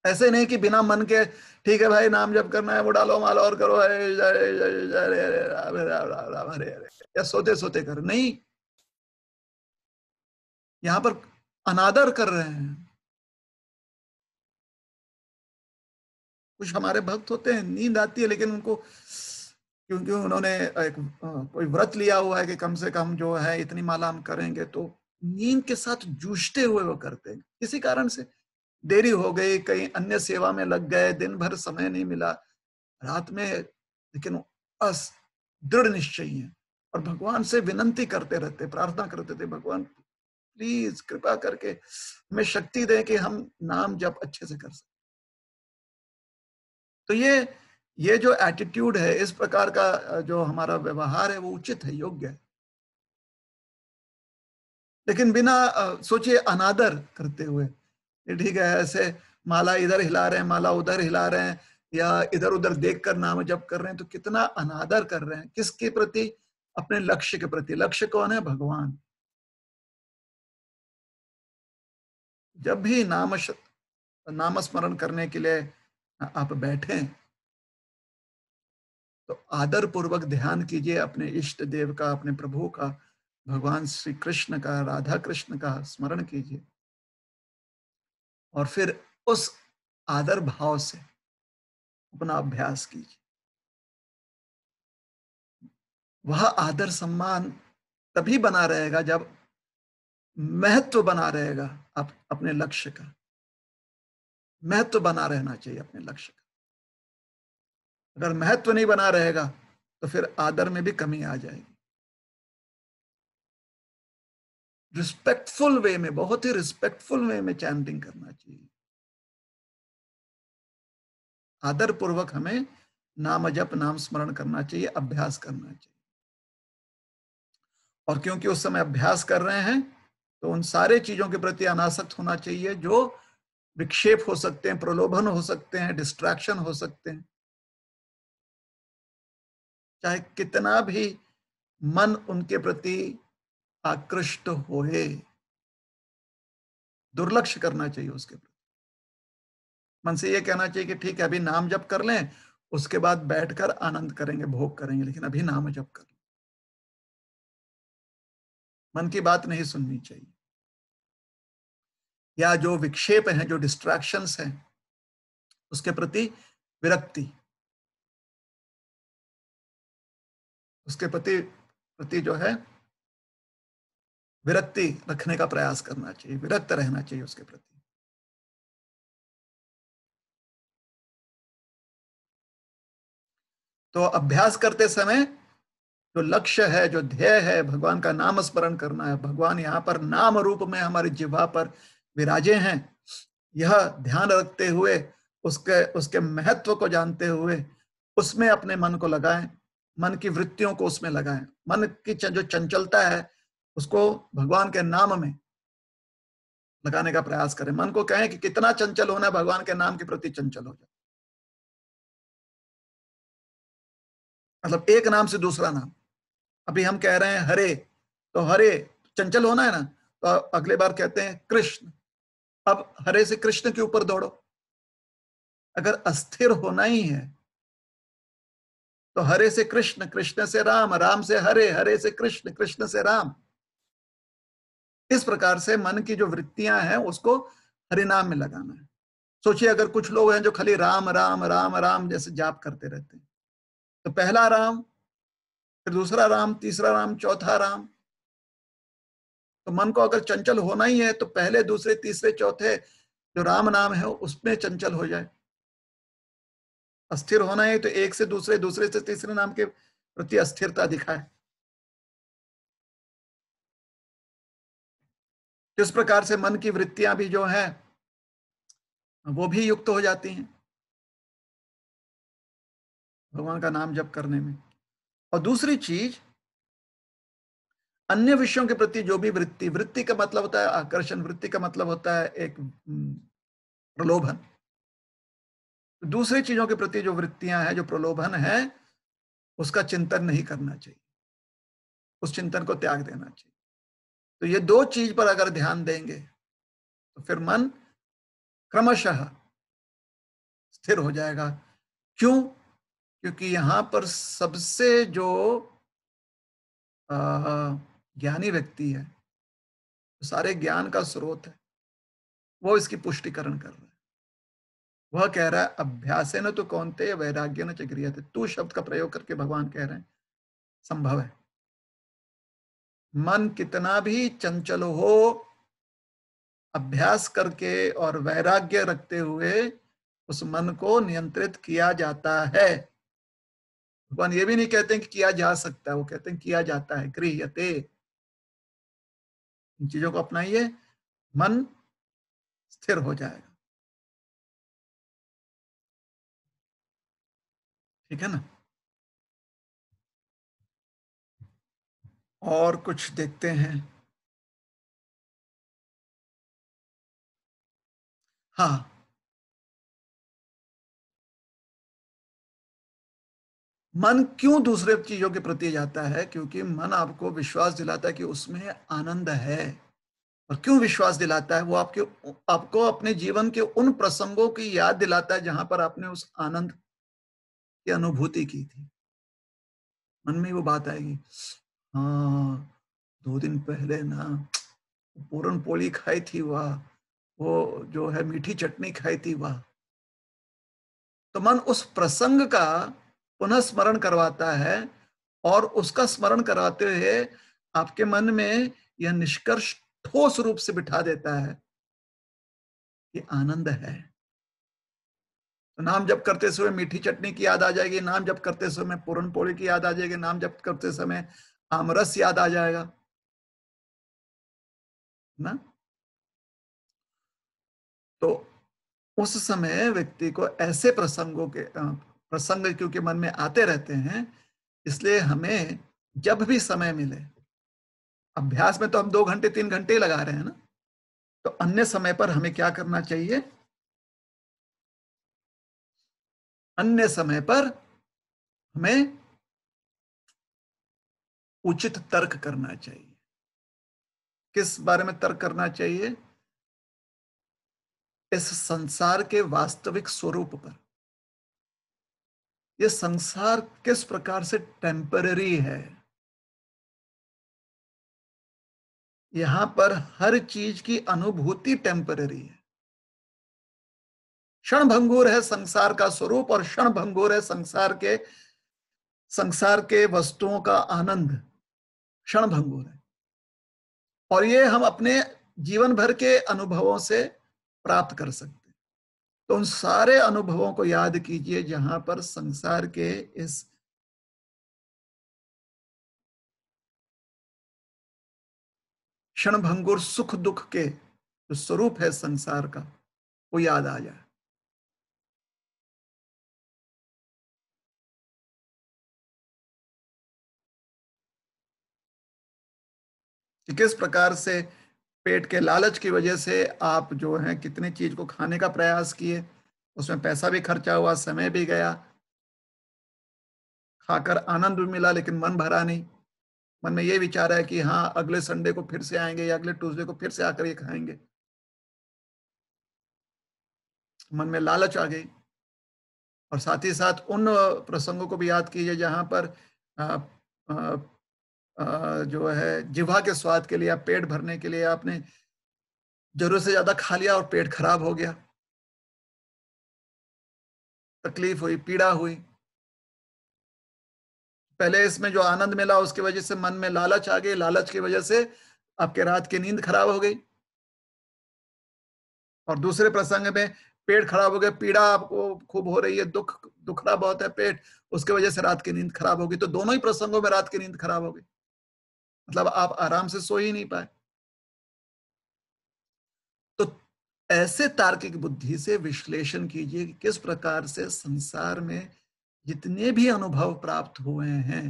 ऐसे नहीं कि बिना मन के ठीक है भाई नाम जब करना है वो डालो मालो और करो अरे अरे अरे सोते सोते कर नहीं यहां पर अनादर कर रहे हैं कुछ हमारे भक्त होते हैं नींद आती है लेकिन उनको क्योंकि उन्होंने एक कोई व्रत लिया हुआ है कि कम से कम जो है इतनी माला हम करेंगे तो नींद के साथ जूझते हुए वो करते हैं किसी कारण से देरी हो गई कहीं अन्य सेवा में लग गए दिन भर समय नहीं मिला रात में लेकिन अस दृढ़ निश्चय है और भगवान से विनंती करते रहते प्रार्थना करते थे भगवान प्लीज कृपा करके हमें शक्ति दें कि हम नाम जब अच्छे से कर सकें तो ये ये जो एटीट्यूड है इस प्रकार का जो हमारा व्यवहार है वो उचित है योग्य है लेकिन बिना सोचिए अनादर करते हुए ठीक है ऐसे माला इधर हिला रहे हैं माला उधर हिला रहे हैं या इधर उधर देख कर नाम जप कर रहे हैं तो कितना अनादर कर रहे हैं किसके प्रति अपने लक्ष्य के प्रति लक्ष्य कौन है भगवान जब भी नाम नाम स्मरण करने के लिए आप बैठे तो आदर पूर्वक ध्यान कीजिए अपने इष्ट देव का अपने प्रभु का भगवान श्री कृष्ण का राधा कृष्ण का स्मरण कीजिए और फिर उस आदर भाव से अपना अभ्यास कीजिए वह आदर सम्मान तभी बना रहेगा जब महत्व बना रहेगा आप अपने लक्ष्य का महत्व बना रहना चाहिए अपने लक्ष्य का अगर महत्व नहीं बना रहेगा तो फिर आदर में भी कमी आ जाएगी रिस्पेक्टफुल वे में बहुत ही रिस्पेक्टफुल वे में चैंटिंग करना चाहिए आदर पूर्वक हमें नाम जप नाम स्मरण करना चाहिए अभ्यास करना चाहिए और क्योंकि उस समय अभ्यास कर रहे हैं तो उन सारे चीजों के प्रति अनासक्त होना चाहिए जो विक्षेप हो सकते हैं प्रलोभन हो सकते हैं डिस्ट्रैक्शन हो सकते हैं चाहे कितना भी मन उनके प्रति आकृष्ट होए दुर्लक्ष करना चाहिए उसके प्रति मन से यह कहना चाहिए कि ठीक है अभी नाम जप कर लें उसके बाद बैठकर आनंद करेंगे भोग करेंगे लेकिन अभी नाम जप कर मन की बात नहीं सुननी चाहिए या जो विक्षेप है जो डिस्ट्रैक्शंस हैं उसके प्रति विरक्ति उसके प्रति प्रति जो है विरक्ति रखने का प्रयास करना चाहिए विरक्त रहना चाहिए उसके प्रति तो अभ्यास करते समय जो लक्ष्य है जो ध्येय है भगवान का नाम स्मरण करना है भगवान यहाँ पर नाम रूप में हमारी जिह्वा पर विराजे हैं यह ध्यान रखते हुए उसके उसके महत्व को जानते हुए उसमें अपने मन को लगाएं मन की वृत्तियों को उसमें लगाएं मन की जो चंचलता है उसको भगवान के नाम में लगाने का प्रयास करें मन को कहें कि कितना चंचल होना है भगवान के नाम के प्रति चंचल हो जाए मतलब एक नाम से दूसरा नाम अभी हम कह रहे हैं हरे तो हरे चंचल होना है ना तो अगले बार कहते हैं कृष्ण अब हरे से कृष्ण के ऊपर दौड़ो अगर अस्थिर होना ही है तो हरे से कृष्ण कृष्ण से राम राम से हरे हरे से कृष्ण कृष्ण से राम इस प्रकार से मन की जो वृत्तियां हैं उसको हरिनाम में लगाना है सोचिए अगर कुछ लोग हैं जो खाली राम राम राम राम जैसे जाप करते रहते हैं तो पहला राम फिर दूसरा राम तीसरा राम चौथा राम तो मन को अगर चंचल होना ही है तो पहले दूसरे तीसरे चौथे जो राम नाम है उसमें चंचल हो जाए अस्थिर होना है तो एक से दूसरे दूसरे से तीसरे नाम के प्रति अस्थिरता दिखाए जिस प्रकार से मन की वृत्तियां भी जो है वो भी युक्त हो जाती हैं भगवान का नाम जप करने में और दूसरी चीज अन्य विषयों के प्रति जो भी वृत्ति वृत्ति का मतलब होता है आकर्षण वृत्ति का मतलब होता है एक हम्म, प्रलोभन दूसरी चीजों के प्रति जो वृत्तियां हैं जो प्रलोभन है उसका चिंतन नहीं करना चाहिए उस चिंतन को त्याग देना चाहिए तो ये दो चीज पर अगर ध्यान देंगे तो फिर मन क्रमशः स्थिर हो जाएगा क्यों क्योंकि यहां पर सबसे जो आ, ज्ञानी व्यक्ति है तो सारे ज्ञान का स्रोत है वो इसकी पुष्टिकरण कर रहा है वह कह रहा है अभ्यास न तो कौन थे वैराग्य न चक्रिया थे तू शब्द का प्रयोग करके भगवान कह रहे हैं संभव है मन कितना भी चंचल हो अभ्यास करके और वैराग्य रखते हुए उस मन को नियंत्रित किया जाता है भगवान ये भी नहीं कहते कि किया जा सकता है वो कहते हैं किया जाता है गृहते इन चीजों को अपनाइए मन स्थिर हो जाएगा ठीक है ना और कुछ देखते हैं हाँ मन क्यों दूसरे चीजों के प्रति जाता है क्योंकि मन आपको विश्वास दिलाता है कि उसमें आनंद है और क्यों विश्वास दिलाता है वो आपके आपको अपने जीवन के उन प्रसंगों की याद दिलाता है जहां पर आपने उस आनंद की अनुभूति की थी मन में वो बात आएगी हाँ दो दिन पहले ना पूरन पोली खाई थी वाह वो जो है मीठी चटनी खाई थी वाह तो मन उस प्रसंग का पुनः स्मरण करवाता है और उसका स्मरण कराते हुए आपके मन में यह निष्कर्ष ठोस रूप से बिठा देता है कि आनंद है तो नाम जब करते समय मीठी चटनी की याद आ जाएगी नाम जब करते समय पूरन पोड़ी की याद आ जाएगी नाम जब करते समय आमरस याद आ जाएगा ना तो उस समय व्यक्ति को ऐसे प्रसंगों के प्रसंग क्योंकि मन में आते रहते हैं इसलिए हमें जब भी समय मिले अभ्यास में तो हम दो घंटे तीन घंटे ही लगा रहे हैं ना तो अन्य समय पर हमें क्या करना चाहिए अन्य समय पर हमें उचित तर्क करना चाहिए किस बारे में तर्क करना चाहिए इस संसार के वास्तविक स्वरूप पर ये संसार किस प्रकार से टेम्पररी है यहां पर हर चीज की अनुभूति टेम्पररी है क्षण भंगूर है संसार का स्वरूप और क्षण भंगूर है संसार के संसार के वस्तुओं का आनंद क्षण भंगूर है और ये हम अपने जीवन भर के अनुभवों से प्राप्त कर सकते तो उन सारे अनुभवों को याद कीजिए जहां पर संसार के इस क्षण भंगुर सुख दुख के जो स्वरूप है संसार का वो याद आ जाए किस प्रकार से पेट के लालच की वजह से आप जो है कितने चीज को खाने का प्रयास किए उसमें पैसा भी खर्चा हुआ समय भी गया खाकर आनंद भी मिला लेकिन मन भरा नहीं मन में ये विचार है कि हाँ अगले संडे को फिर से आएंगे या अगले ट्यूसडे को फिर से आकर ये खाएंगे मन में लालच आ गई और साथ ही साथ उन प्रसंगों को भी याद कीजिए जहां पर आ, आ, जो है जिवा के स्वाद के लिए आप पेट भरने के लिए आपने जरूरत से ज्यादा खा लिया और पेट खराब हो गया तकलीफ हुई पीड़ा हुई पहले इसमें जो आनंद मिला उसकी वजह से मन में लालच आ गई लालच की वजह से आपके रात की नींद खराब हो गई और दूसरे प्रसंग में पेट खराब हो गया पीड़ा आपको खूब हो रही है दुख दुखड़ा बहुत है पेट उसके वजह से रात की नींद खराब होगी तो दोनों ही प्रसंगों में रात की नींद खराब हो गई मतलब आप आराम से सो ही नहीं पाए तो ऐसे तार्किक बुद्धि से विश्लेषण कीजिए कि किस प्रकार से संसार में जितने भी अनुभव प्राप्त हुए हैं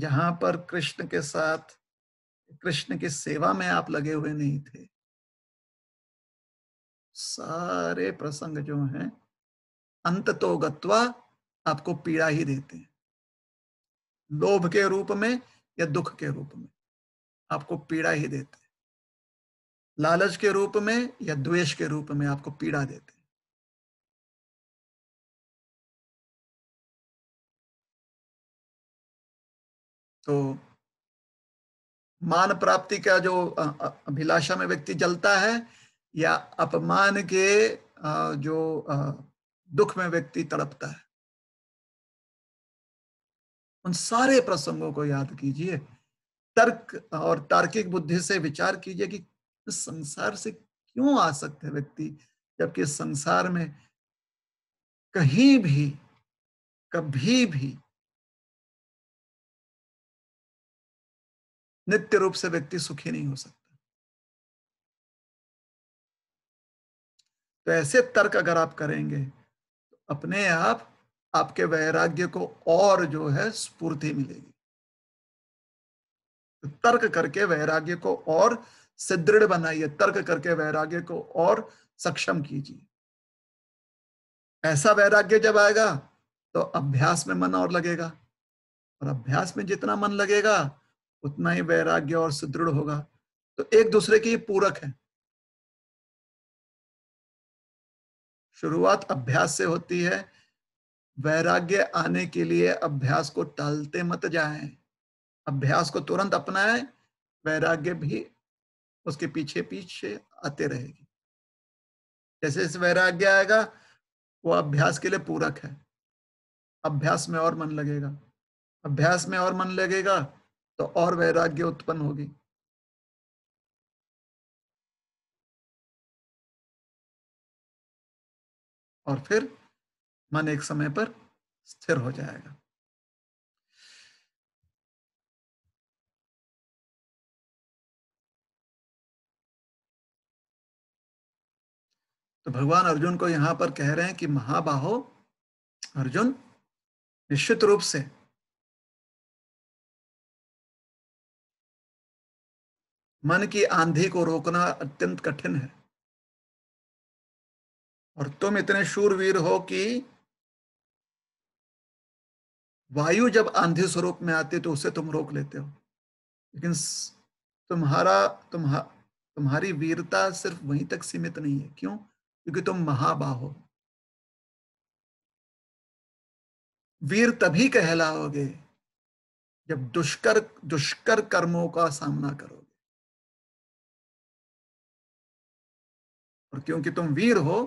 जहां पर कृष्ण के साथ कृष्ण की सेवा में आप लगे हुए नहीं थे सारे प्रसंग जो हैं अंत तो गत्वा आपको पीड़ा ही देते हैं लोभ के रूप में या दुख के रूप में आपको पीड़ा ही देते लालच के रूप में या द्वेष के रूप में आपको पीड़ा देते हैं तो मान प्राप्ति का जो अभिलाषा में व्यक्ति जलता है या अपमान के जो दुख में व्यक्ति तड़पता है उन सारे प्रसंगों को याद कीजिए तर्क और तार्किक बुद्धि से विचार कीजिए कि इस संसार से क्यों आ सकते हैं व्यक्ति जबकि संसार में कहीं भी कभी भी नित्य रूप से व्यक्ति सुखी नहीं हो सकता तो ऐसे तर्क अगर आप करेंगे तो अपने आप आपके वैराग्य को और जो है स्फूर्ति मिलेगी तर्क करके वैराग्य को और सुदृढ़ बनाइए तर्क करके वैराग्य को और सक्षम कीजिए ऐसा वैराग्य जब आएगा तो अभ्यास में मन और लगेगा और अभ्यास में जितना मन लगेगा उतना ही वैराग्य और सुदृढ़ होगा तो एक दूसरे की पूरक है शुरुआत अभ्यास से होती है वैराग्य आने के लिए अभ्यास को टालते मत जाएं अभ्यास को तुरंत अपनाए वैराग्य भी उसके पीछे पीछे आते रहेगी जैसे जैसे वैराग्य आएगा वो अभ्यास के लिए पूरक है अभ्यास में और मन लगेगा अभ्यास में और मन लगेगा तो और वैराग्य उत्पन्न होगी और फिर मन एक समय पर स्थिर हो जाएगा तो भगवान अर्जुन को यहां पर कह रहे हैं कि महाबाहो अर्जुन निश्चित रूप से मन की आंधी को रोकना अत्यंत कठिन है और तुम इतने शूरवीर हो कि वायु जब आंधी स्वरूप में आती है तो उसे तुम रोक लेते हो लेकिन तुम्हारा तुम्हारा तुम्हारी वीरता सिर्फ वहीं तक सीमित नहीं है क्यों क्योंकि तुम महाबाहो वीर तभी कहलाओगे जब दुष्कर दुष्कर कर्मों का सामना करोगे और क्योंकि तुम वीर हो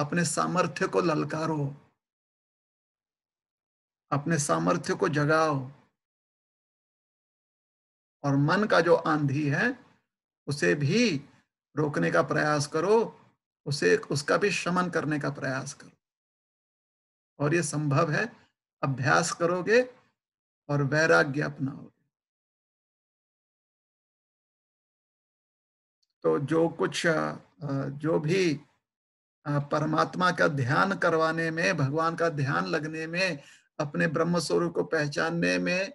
अपने सामर्थ्य को ललकारो अपने सामर्थ्य को जगाओ और मन का जो आंधी है उसे भी रोकने का प्रयास करो उसे उसका भी शमन करने का प्रयास करो और ये संभव है अभ्यास करोगे और वैराग्य अपनाओगे तो जो कुछ जो भी परमात्मा का ध्यान करवाने में भगवान का ध्यान लगने में अपने ब्रह्म स्वरूप को पहचानने में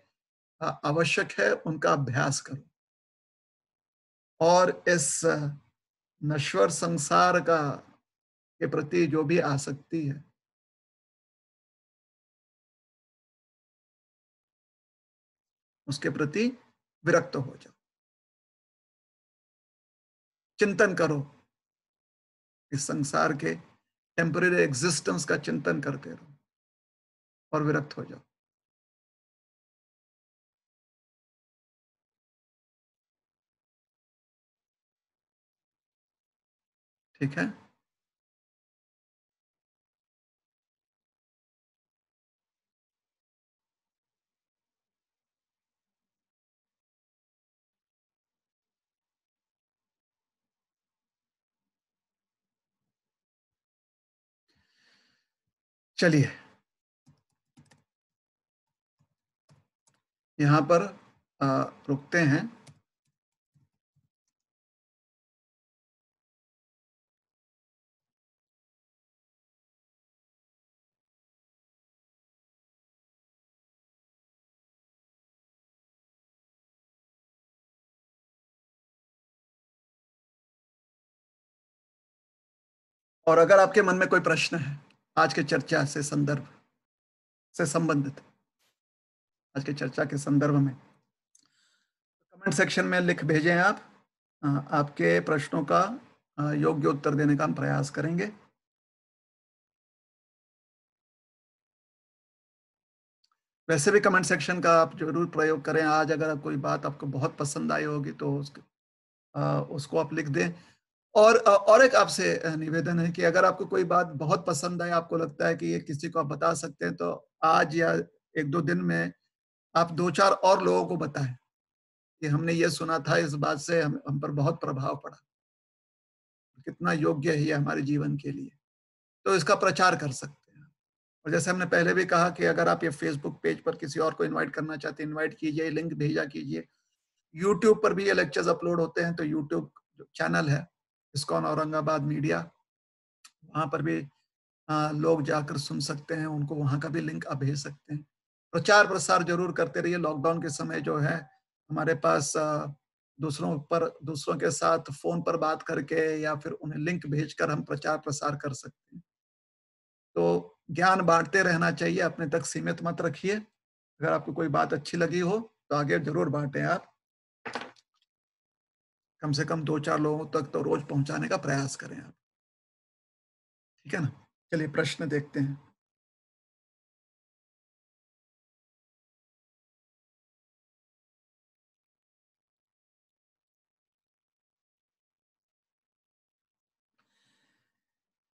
आवश्यक है उनका अभ्यास करो और इस नश्वर संसार का के प्रति जो भी आसक्ति है उसके प्रति विरक्त हो जाओ चिंतन करो इस संसार के टेम्परे एग्जिस्टेंस का चिंतन करते रहो और विरक्त हो जाओ ठीक है चलिए यहां पर रुकते हैं और अगर आपके मन में कोई प्रश्न है आज के चर्चा से संदर्भ से संबंधित आज के चर्चा के संदर्भ में कमेंट तो सेक्शन में लिख भेजें आप आपके प्रश्नों का योग्य उत्तर देने का हम प्रयास करेंगे वैसे भी कमेंट सेक्शन का आप जरूर प्रयोग करें आज अगर कोई बात आपको बहुत पसंद आई होगी तो उसको, आ, उसको आप लिख दें और और एक आपसे निवेदन है कि अगर आपको कोई बात बहुत पसंद आए आपको लगता है कि ये किसी को आप बता सकते हैं तो आज या एक दो दिन में आप दो चार और लोगों को बताएं कि हमने ये सुना था इस बात से हम हम पर बहुत प्रभाव पड़ा कितना योग्य है ये हमारे जीवन के लिए तो इसका प्रचार कर सकते हैं और जैसे हमने पहले भी कहा कि अगर आप ये फेसबुक पेज पर किसी और को इन्वाइट करना चाहते हैं इन्वाइट कीजिए लिंक भेजा कीजिए यूट्यूब पर भी ये लेक्चर्स अपलोड होते हैं तो यूट्यूब चैनल है इसकॉन औरंगाबाद मीडिया वहां पर भी आ, लोग जाकर सुन सकते हैं उनको वहां का भी लिंक आप भेज सकते हैं प्रचार प्रसार जरूर करते रहिए लॉकडाउन के समय जो है हमारे पास आ, दूसरों पर दूसरों के साथ फोन पर बात करके या फिर उन्हें लिंक भेजकर हम प्रचार प्रसार कर सकते हैं तो ज्ञान बांटते रहना चाहिए अपने तक सीमित मत रखिए अगर आपको कोई बात अच्छी लगी हो तो आगे जरूर बांटें आप कम से कम दो चार लोगों तक तो रोज पहुंचाने का प्रयास करें आप ठीक है ना चलिए प्रश्न देखते हैं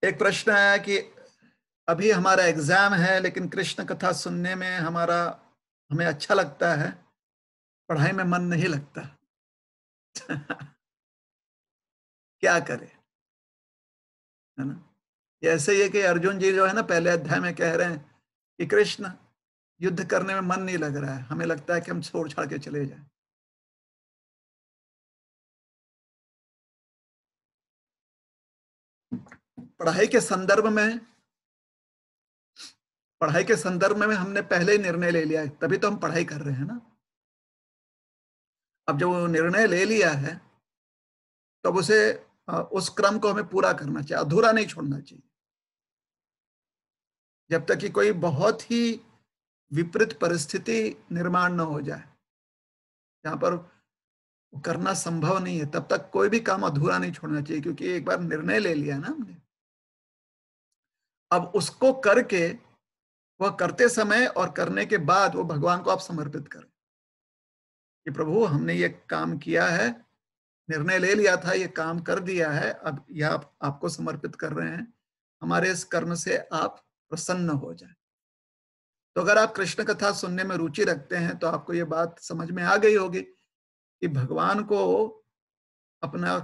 एक प्रश्न है कि अभी हमारा एग्जाम है लेकिन कृष्ण कथा सुनने में हमारा हमें अच्छा लगता है पढ़ाई में मन नहीं लगता क्या करे है ना ऐसे ही है कि अर्जुन जी जो है ना पहले अध्याय में कह रहे हैं कि कृष्ण युद्ध करने में मन नहीं लग रहा है हमें लगता है कि हम छोड़ छाड़ के चले जाए पढ़ाई के संदर्भ में पढ़ाई के संदर्भ में हमने पहले ही निर्णय ले लिया है तभी तो हम पढ़ाई कर रहे हैं ना अब जब वो निर्णय ले लिया है तब तो उसे उस क्रम को हमें पूरा करना चाहिए अधूरा नहीं छोड़ना चाहिए जब तक कि कोई बहुत ही विपरीत परिस्थिति निर्माण न हो जाए जहां पर करना संभव नहीं है तब तक कोई भी काम अधूरा नहीं छोड़ना चाहिए क्योंकि एक बार निर्णय ले लिया ना हमने अब उसको करके वह करते समय और करने के बाद वो भगवान को आप समर्पित करें कि प्रभु हमने ये काम किया है निर्णय ले लिया था ये काम कर दिया है अब यह आप, आपको समर्पित कर रहे हैं हमारे इस कर्म से आप प्रसन्न हो जाए तो अगर आप कृष्ण कथा सुनने में रुचि रखते हैं तो आपको ये बात समझ में आ गई होगी कि भगवान को अपना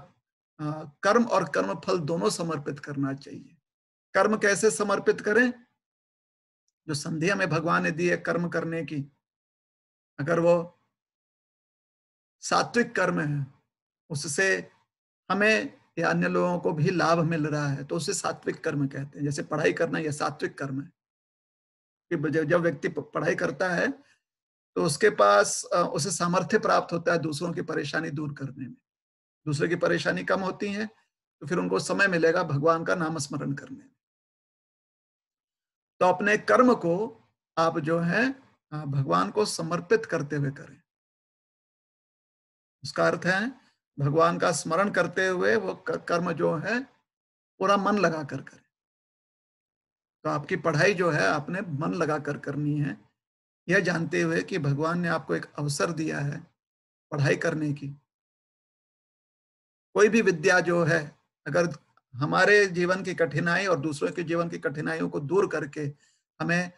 कर्म और कर्म फल दोनों समर्पित करना चाहिए कर्म कैसे समर्पित करें जो संधि हमें भगवान ने दी है कर्म करने की अगर वो सात्विक कर्म है उससे हमें या अन्य लोगों को भी लाभ मिल रहा है तो उसे सात्विक कर्म कहते हैं जैसे पढ़ाई करना यह सात्विक कर्म है कि जब व्यक्ति पढ़ाई करता है तो उसके पास उसे सामर्थ्य प्राप्त होता है दूसरों की परेशानी दूर करने में दूसरे की परेशानी कम होती है तो फिर उनको समय मिलेगा भगवान का नाम स्मरण करने में तो अपने कर्म को आप जो है भगवान को समर्पित करते हुए करें उसका अर्थ है भगवान का स्मरण करते हुए वो कर्म जो है पूरा मन लगा कर करें तो आपकी पढ़ाई जो है आपने मन लगा कर करनी है यह जानते हुए कि भगवान ने आपको एक अवसर दिया है पढ़ाई करने की कोई भी विद्या जो है अगर हमारे जीवन की कठिनाई और दूसरों के जीवन की कठिनाइयों को दूर करके हमें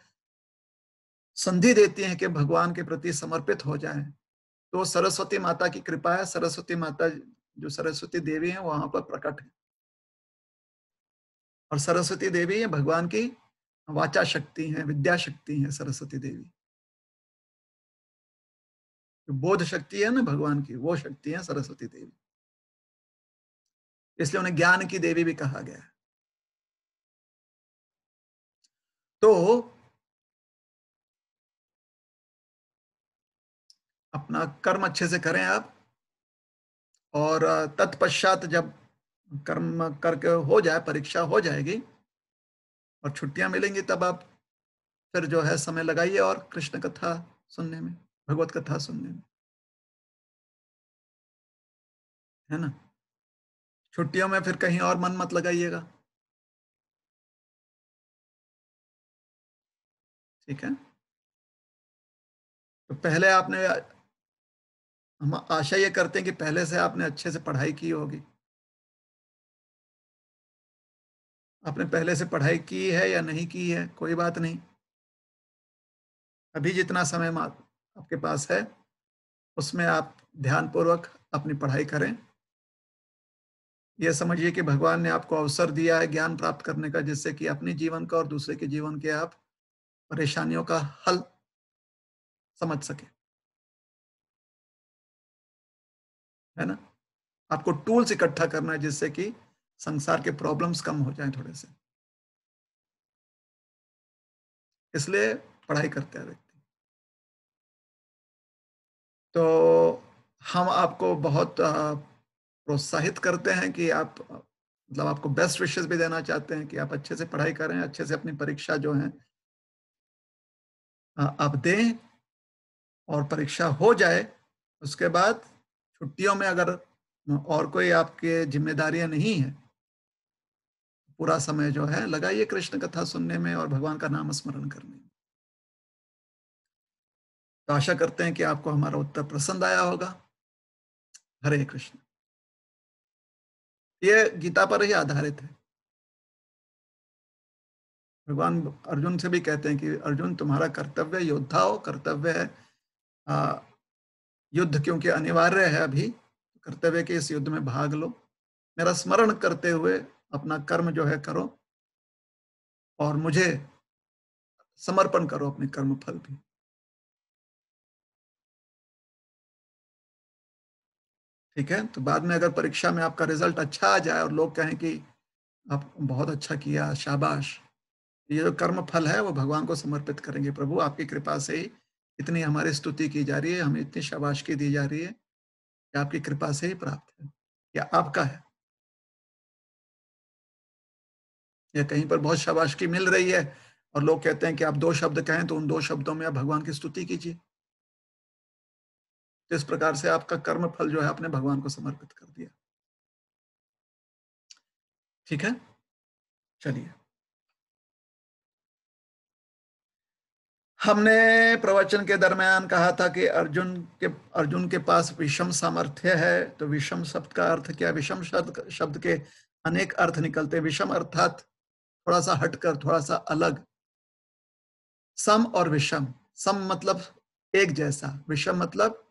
संधि देती है कि भगवान के प्रति समर्पित हो जाए तो सरस्वती माता की कृपा है सरस्वती माता जो सरस्वती देवी है वहां पर प्रकट है और सरस्वती देवी ये भगवान की वाचा शक्ति है विद्या शक्ति है सरस्वती देवी जो बोध शक्ति है ना भगवान की वो शक्ति है सरस्वती देवी इसलिए उन्हें ज्ञान की देवी भी कहा गया है तो अपना कर्म अच्छे से करें आप और तत्पश्चात जब कर्म करके हो जाए परीक्षा हो जाएगी और छुट्टियां मिलेंगी तब आप फिर जो है समय लगाइए और कृष्ण कथा सुनने में भगवत कथा सुनने में है ना छुट्टियों में फिर कहीं और मन मत लगाइएगा ठीक है तो पहले आपने हम आशा ये करते हैं कि पहले से आपने अच्छे से पढ़ाई की होगी आपने पहले से पढ़ाई की है या नहीं की है कोई बात नहीं अभी जितना समय आपके पास है उसमें आप ध्यानपूर्वक अपनी पढ़ाई करें यह समझिए कि भगवान ने आपको अवसर दिया है ज्ञान प्राप्त करने का जिससे कि अपने जीवन का और दूसरे के जीवन के आप परेशानियों का हल समझ सकें है ना आपको टूल्स इकट्ठा करना है जिससे कि संसार के प्रॉब्लम्स कम हो जाए थोड़े से इसलिए पढ़ाई करते हैं व्यक्ति तो हम आपको बहुत प्रोत्साहित करते हैं कि आप मतलब आपको बेस्ट विशेष भी देना चाहते हैं कि आप अच्छे से पढ़ाई करें अच्छे से अपनी परीक्षा जो है आप दें और परीक्षा हो जाए उसके बाद छुट्टियों में अगर और कोई आपके जिम्मेदारियां नहीं है पूरा समय जो है लगाइए कृष्ण कथा सुनने में और भगवान का नाम स्मरण करने में तो आशा करते हैं कि आपको हमारा उत्तर पसंद आया होगा हरे कृष्ण ये गीता पर ही आधारित है भगवान अर्जुन से भी कहते हैं कि अर्जुन तुम्हारा कर्तव्य योद्धा हो कर्तव्य है युद्ध क्योंकि अनिवार्य है अभी कर्तव्य के इस युद्ध में भाग लो मेरा स्मरण करते हुए अपना कर्म जो है करो और मुझे समर्पण करो अपने कर्म फल भी ठीक है तो बाद में अगर परीक्षा में आपका रिजल्ट अच्छा आ जाए और लोग कहें कि आप बहुत अच्छा किया शाबाश ये जो कर्म फल है वो भगवान को समर्पित करेंगे प्रभु आपकी कृपा से ही इतनी हमारे स्तुति की जा रही है हमें इतनी की दी जा रही है कि आपकी कृपा से ही प्राप्त है या आपका है या कहीं पर बहुत शाबाशगी मिल रही है और लोग कहते हैं कि आप दो शब्द कहें तो उन दो शब्दों में आप भगवान की स्तुति कीजिए इस प्रकार से आपका कर्म फल जो है आपने भगवान को समर्पित कर दिया ठीक है चलिए हमने प्रवचन के दरमियान कहा था कि अर्जुन के अर्जुन के पास विषम सामर्थ्य है तो विषम शब्द का अर्थ क्या विषम शब्द शब्द के अनेक अर्थ निकलते हैं विषम अर्थात थोड़ा सा हटकर थोड़ा सा अलग सम और विषम सम मतलब एक जैसा विषम मतलब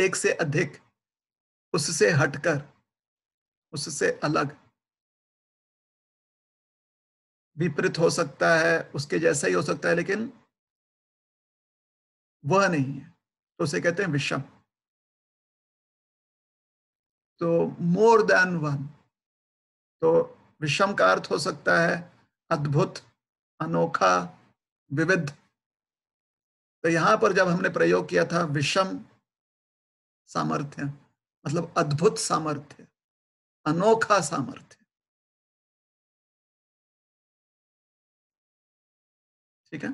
एक से अधिक उससे हटकर उससे अलग विपरीत हो सकता है उसके जैसा ही हो सकता है लेकिन वह नहीं है तो उसे कहते हैं विषम तो मोर देन वन तो विषम का अर्थ हो सकता है अद्भुत अनोखा विविध तो यहां पर जब हमने प्रयोग किया था विषम सामर्थ्य मतलब अद्भुत सामर्थ्य अनोखा सामर्थ्य ठीक है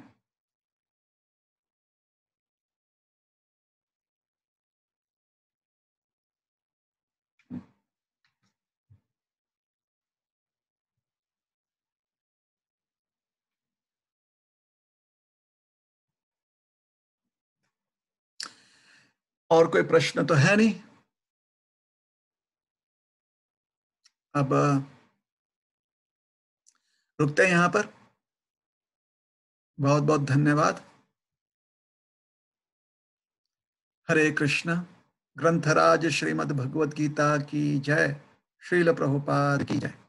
और कोई प्रश्न तो है नहीं अब रुकते हैं यहां पर बहुत बहुत धन्यवाद हरे कृष्ण ग्रंथराज श्रीमद् भगवत गीता की जय श्रील प्रभुपाद की जय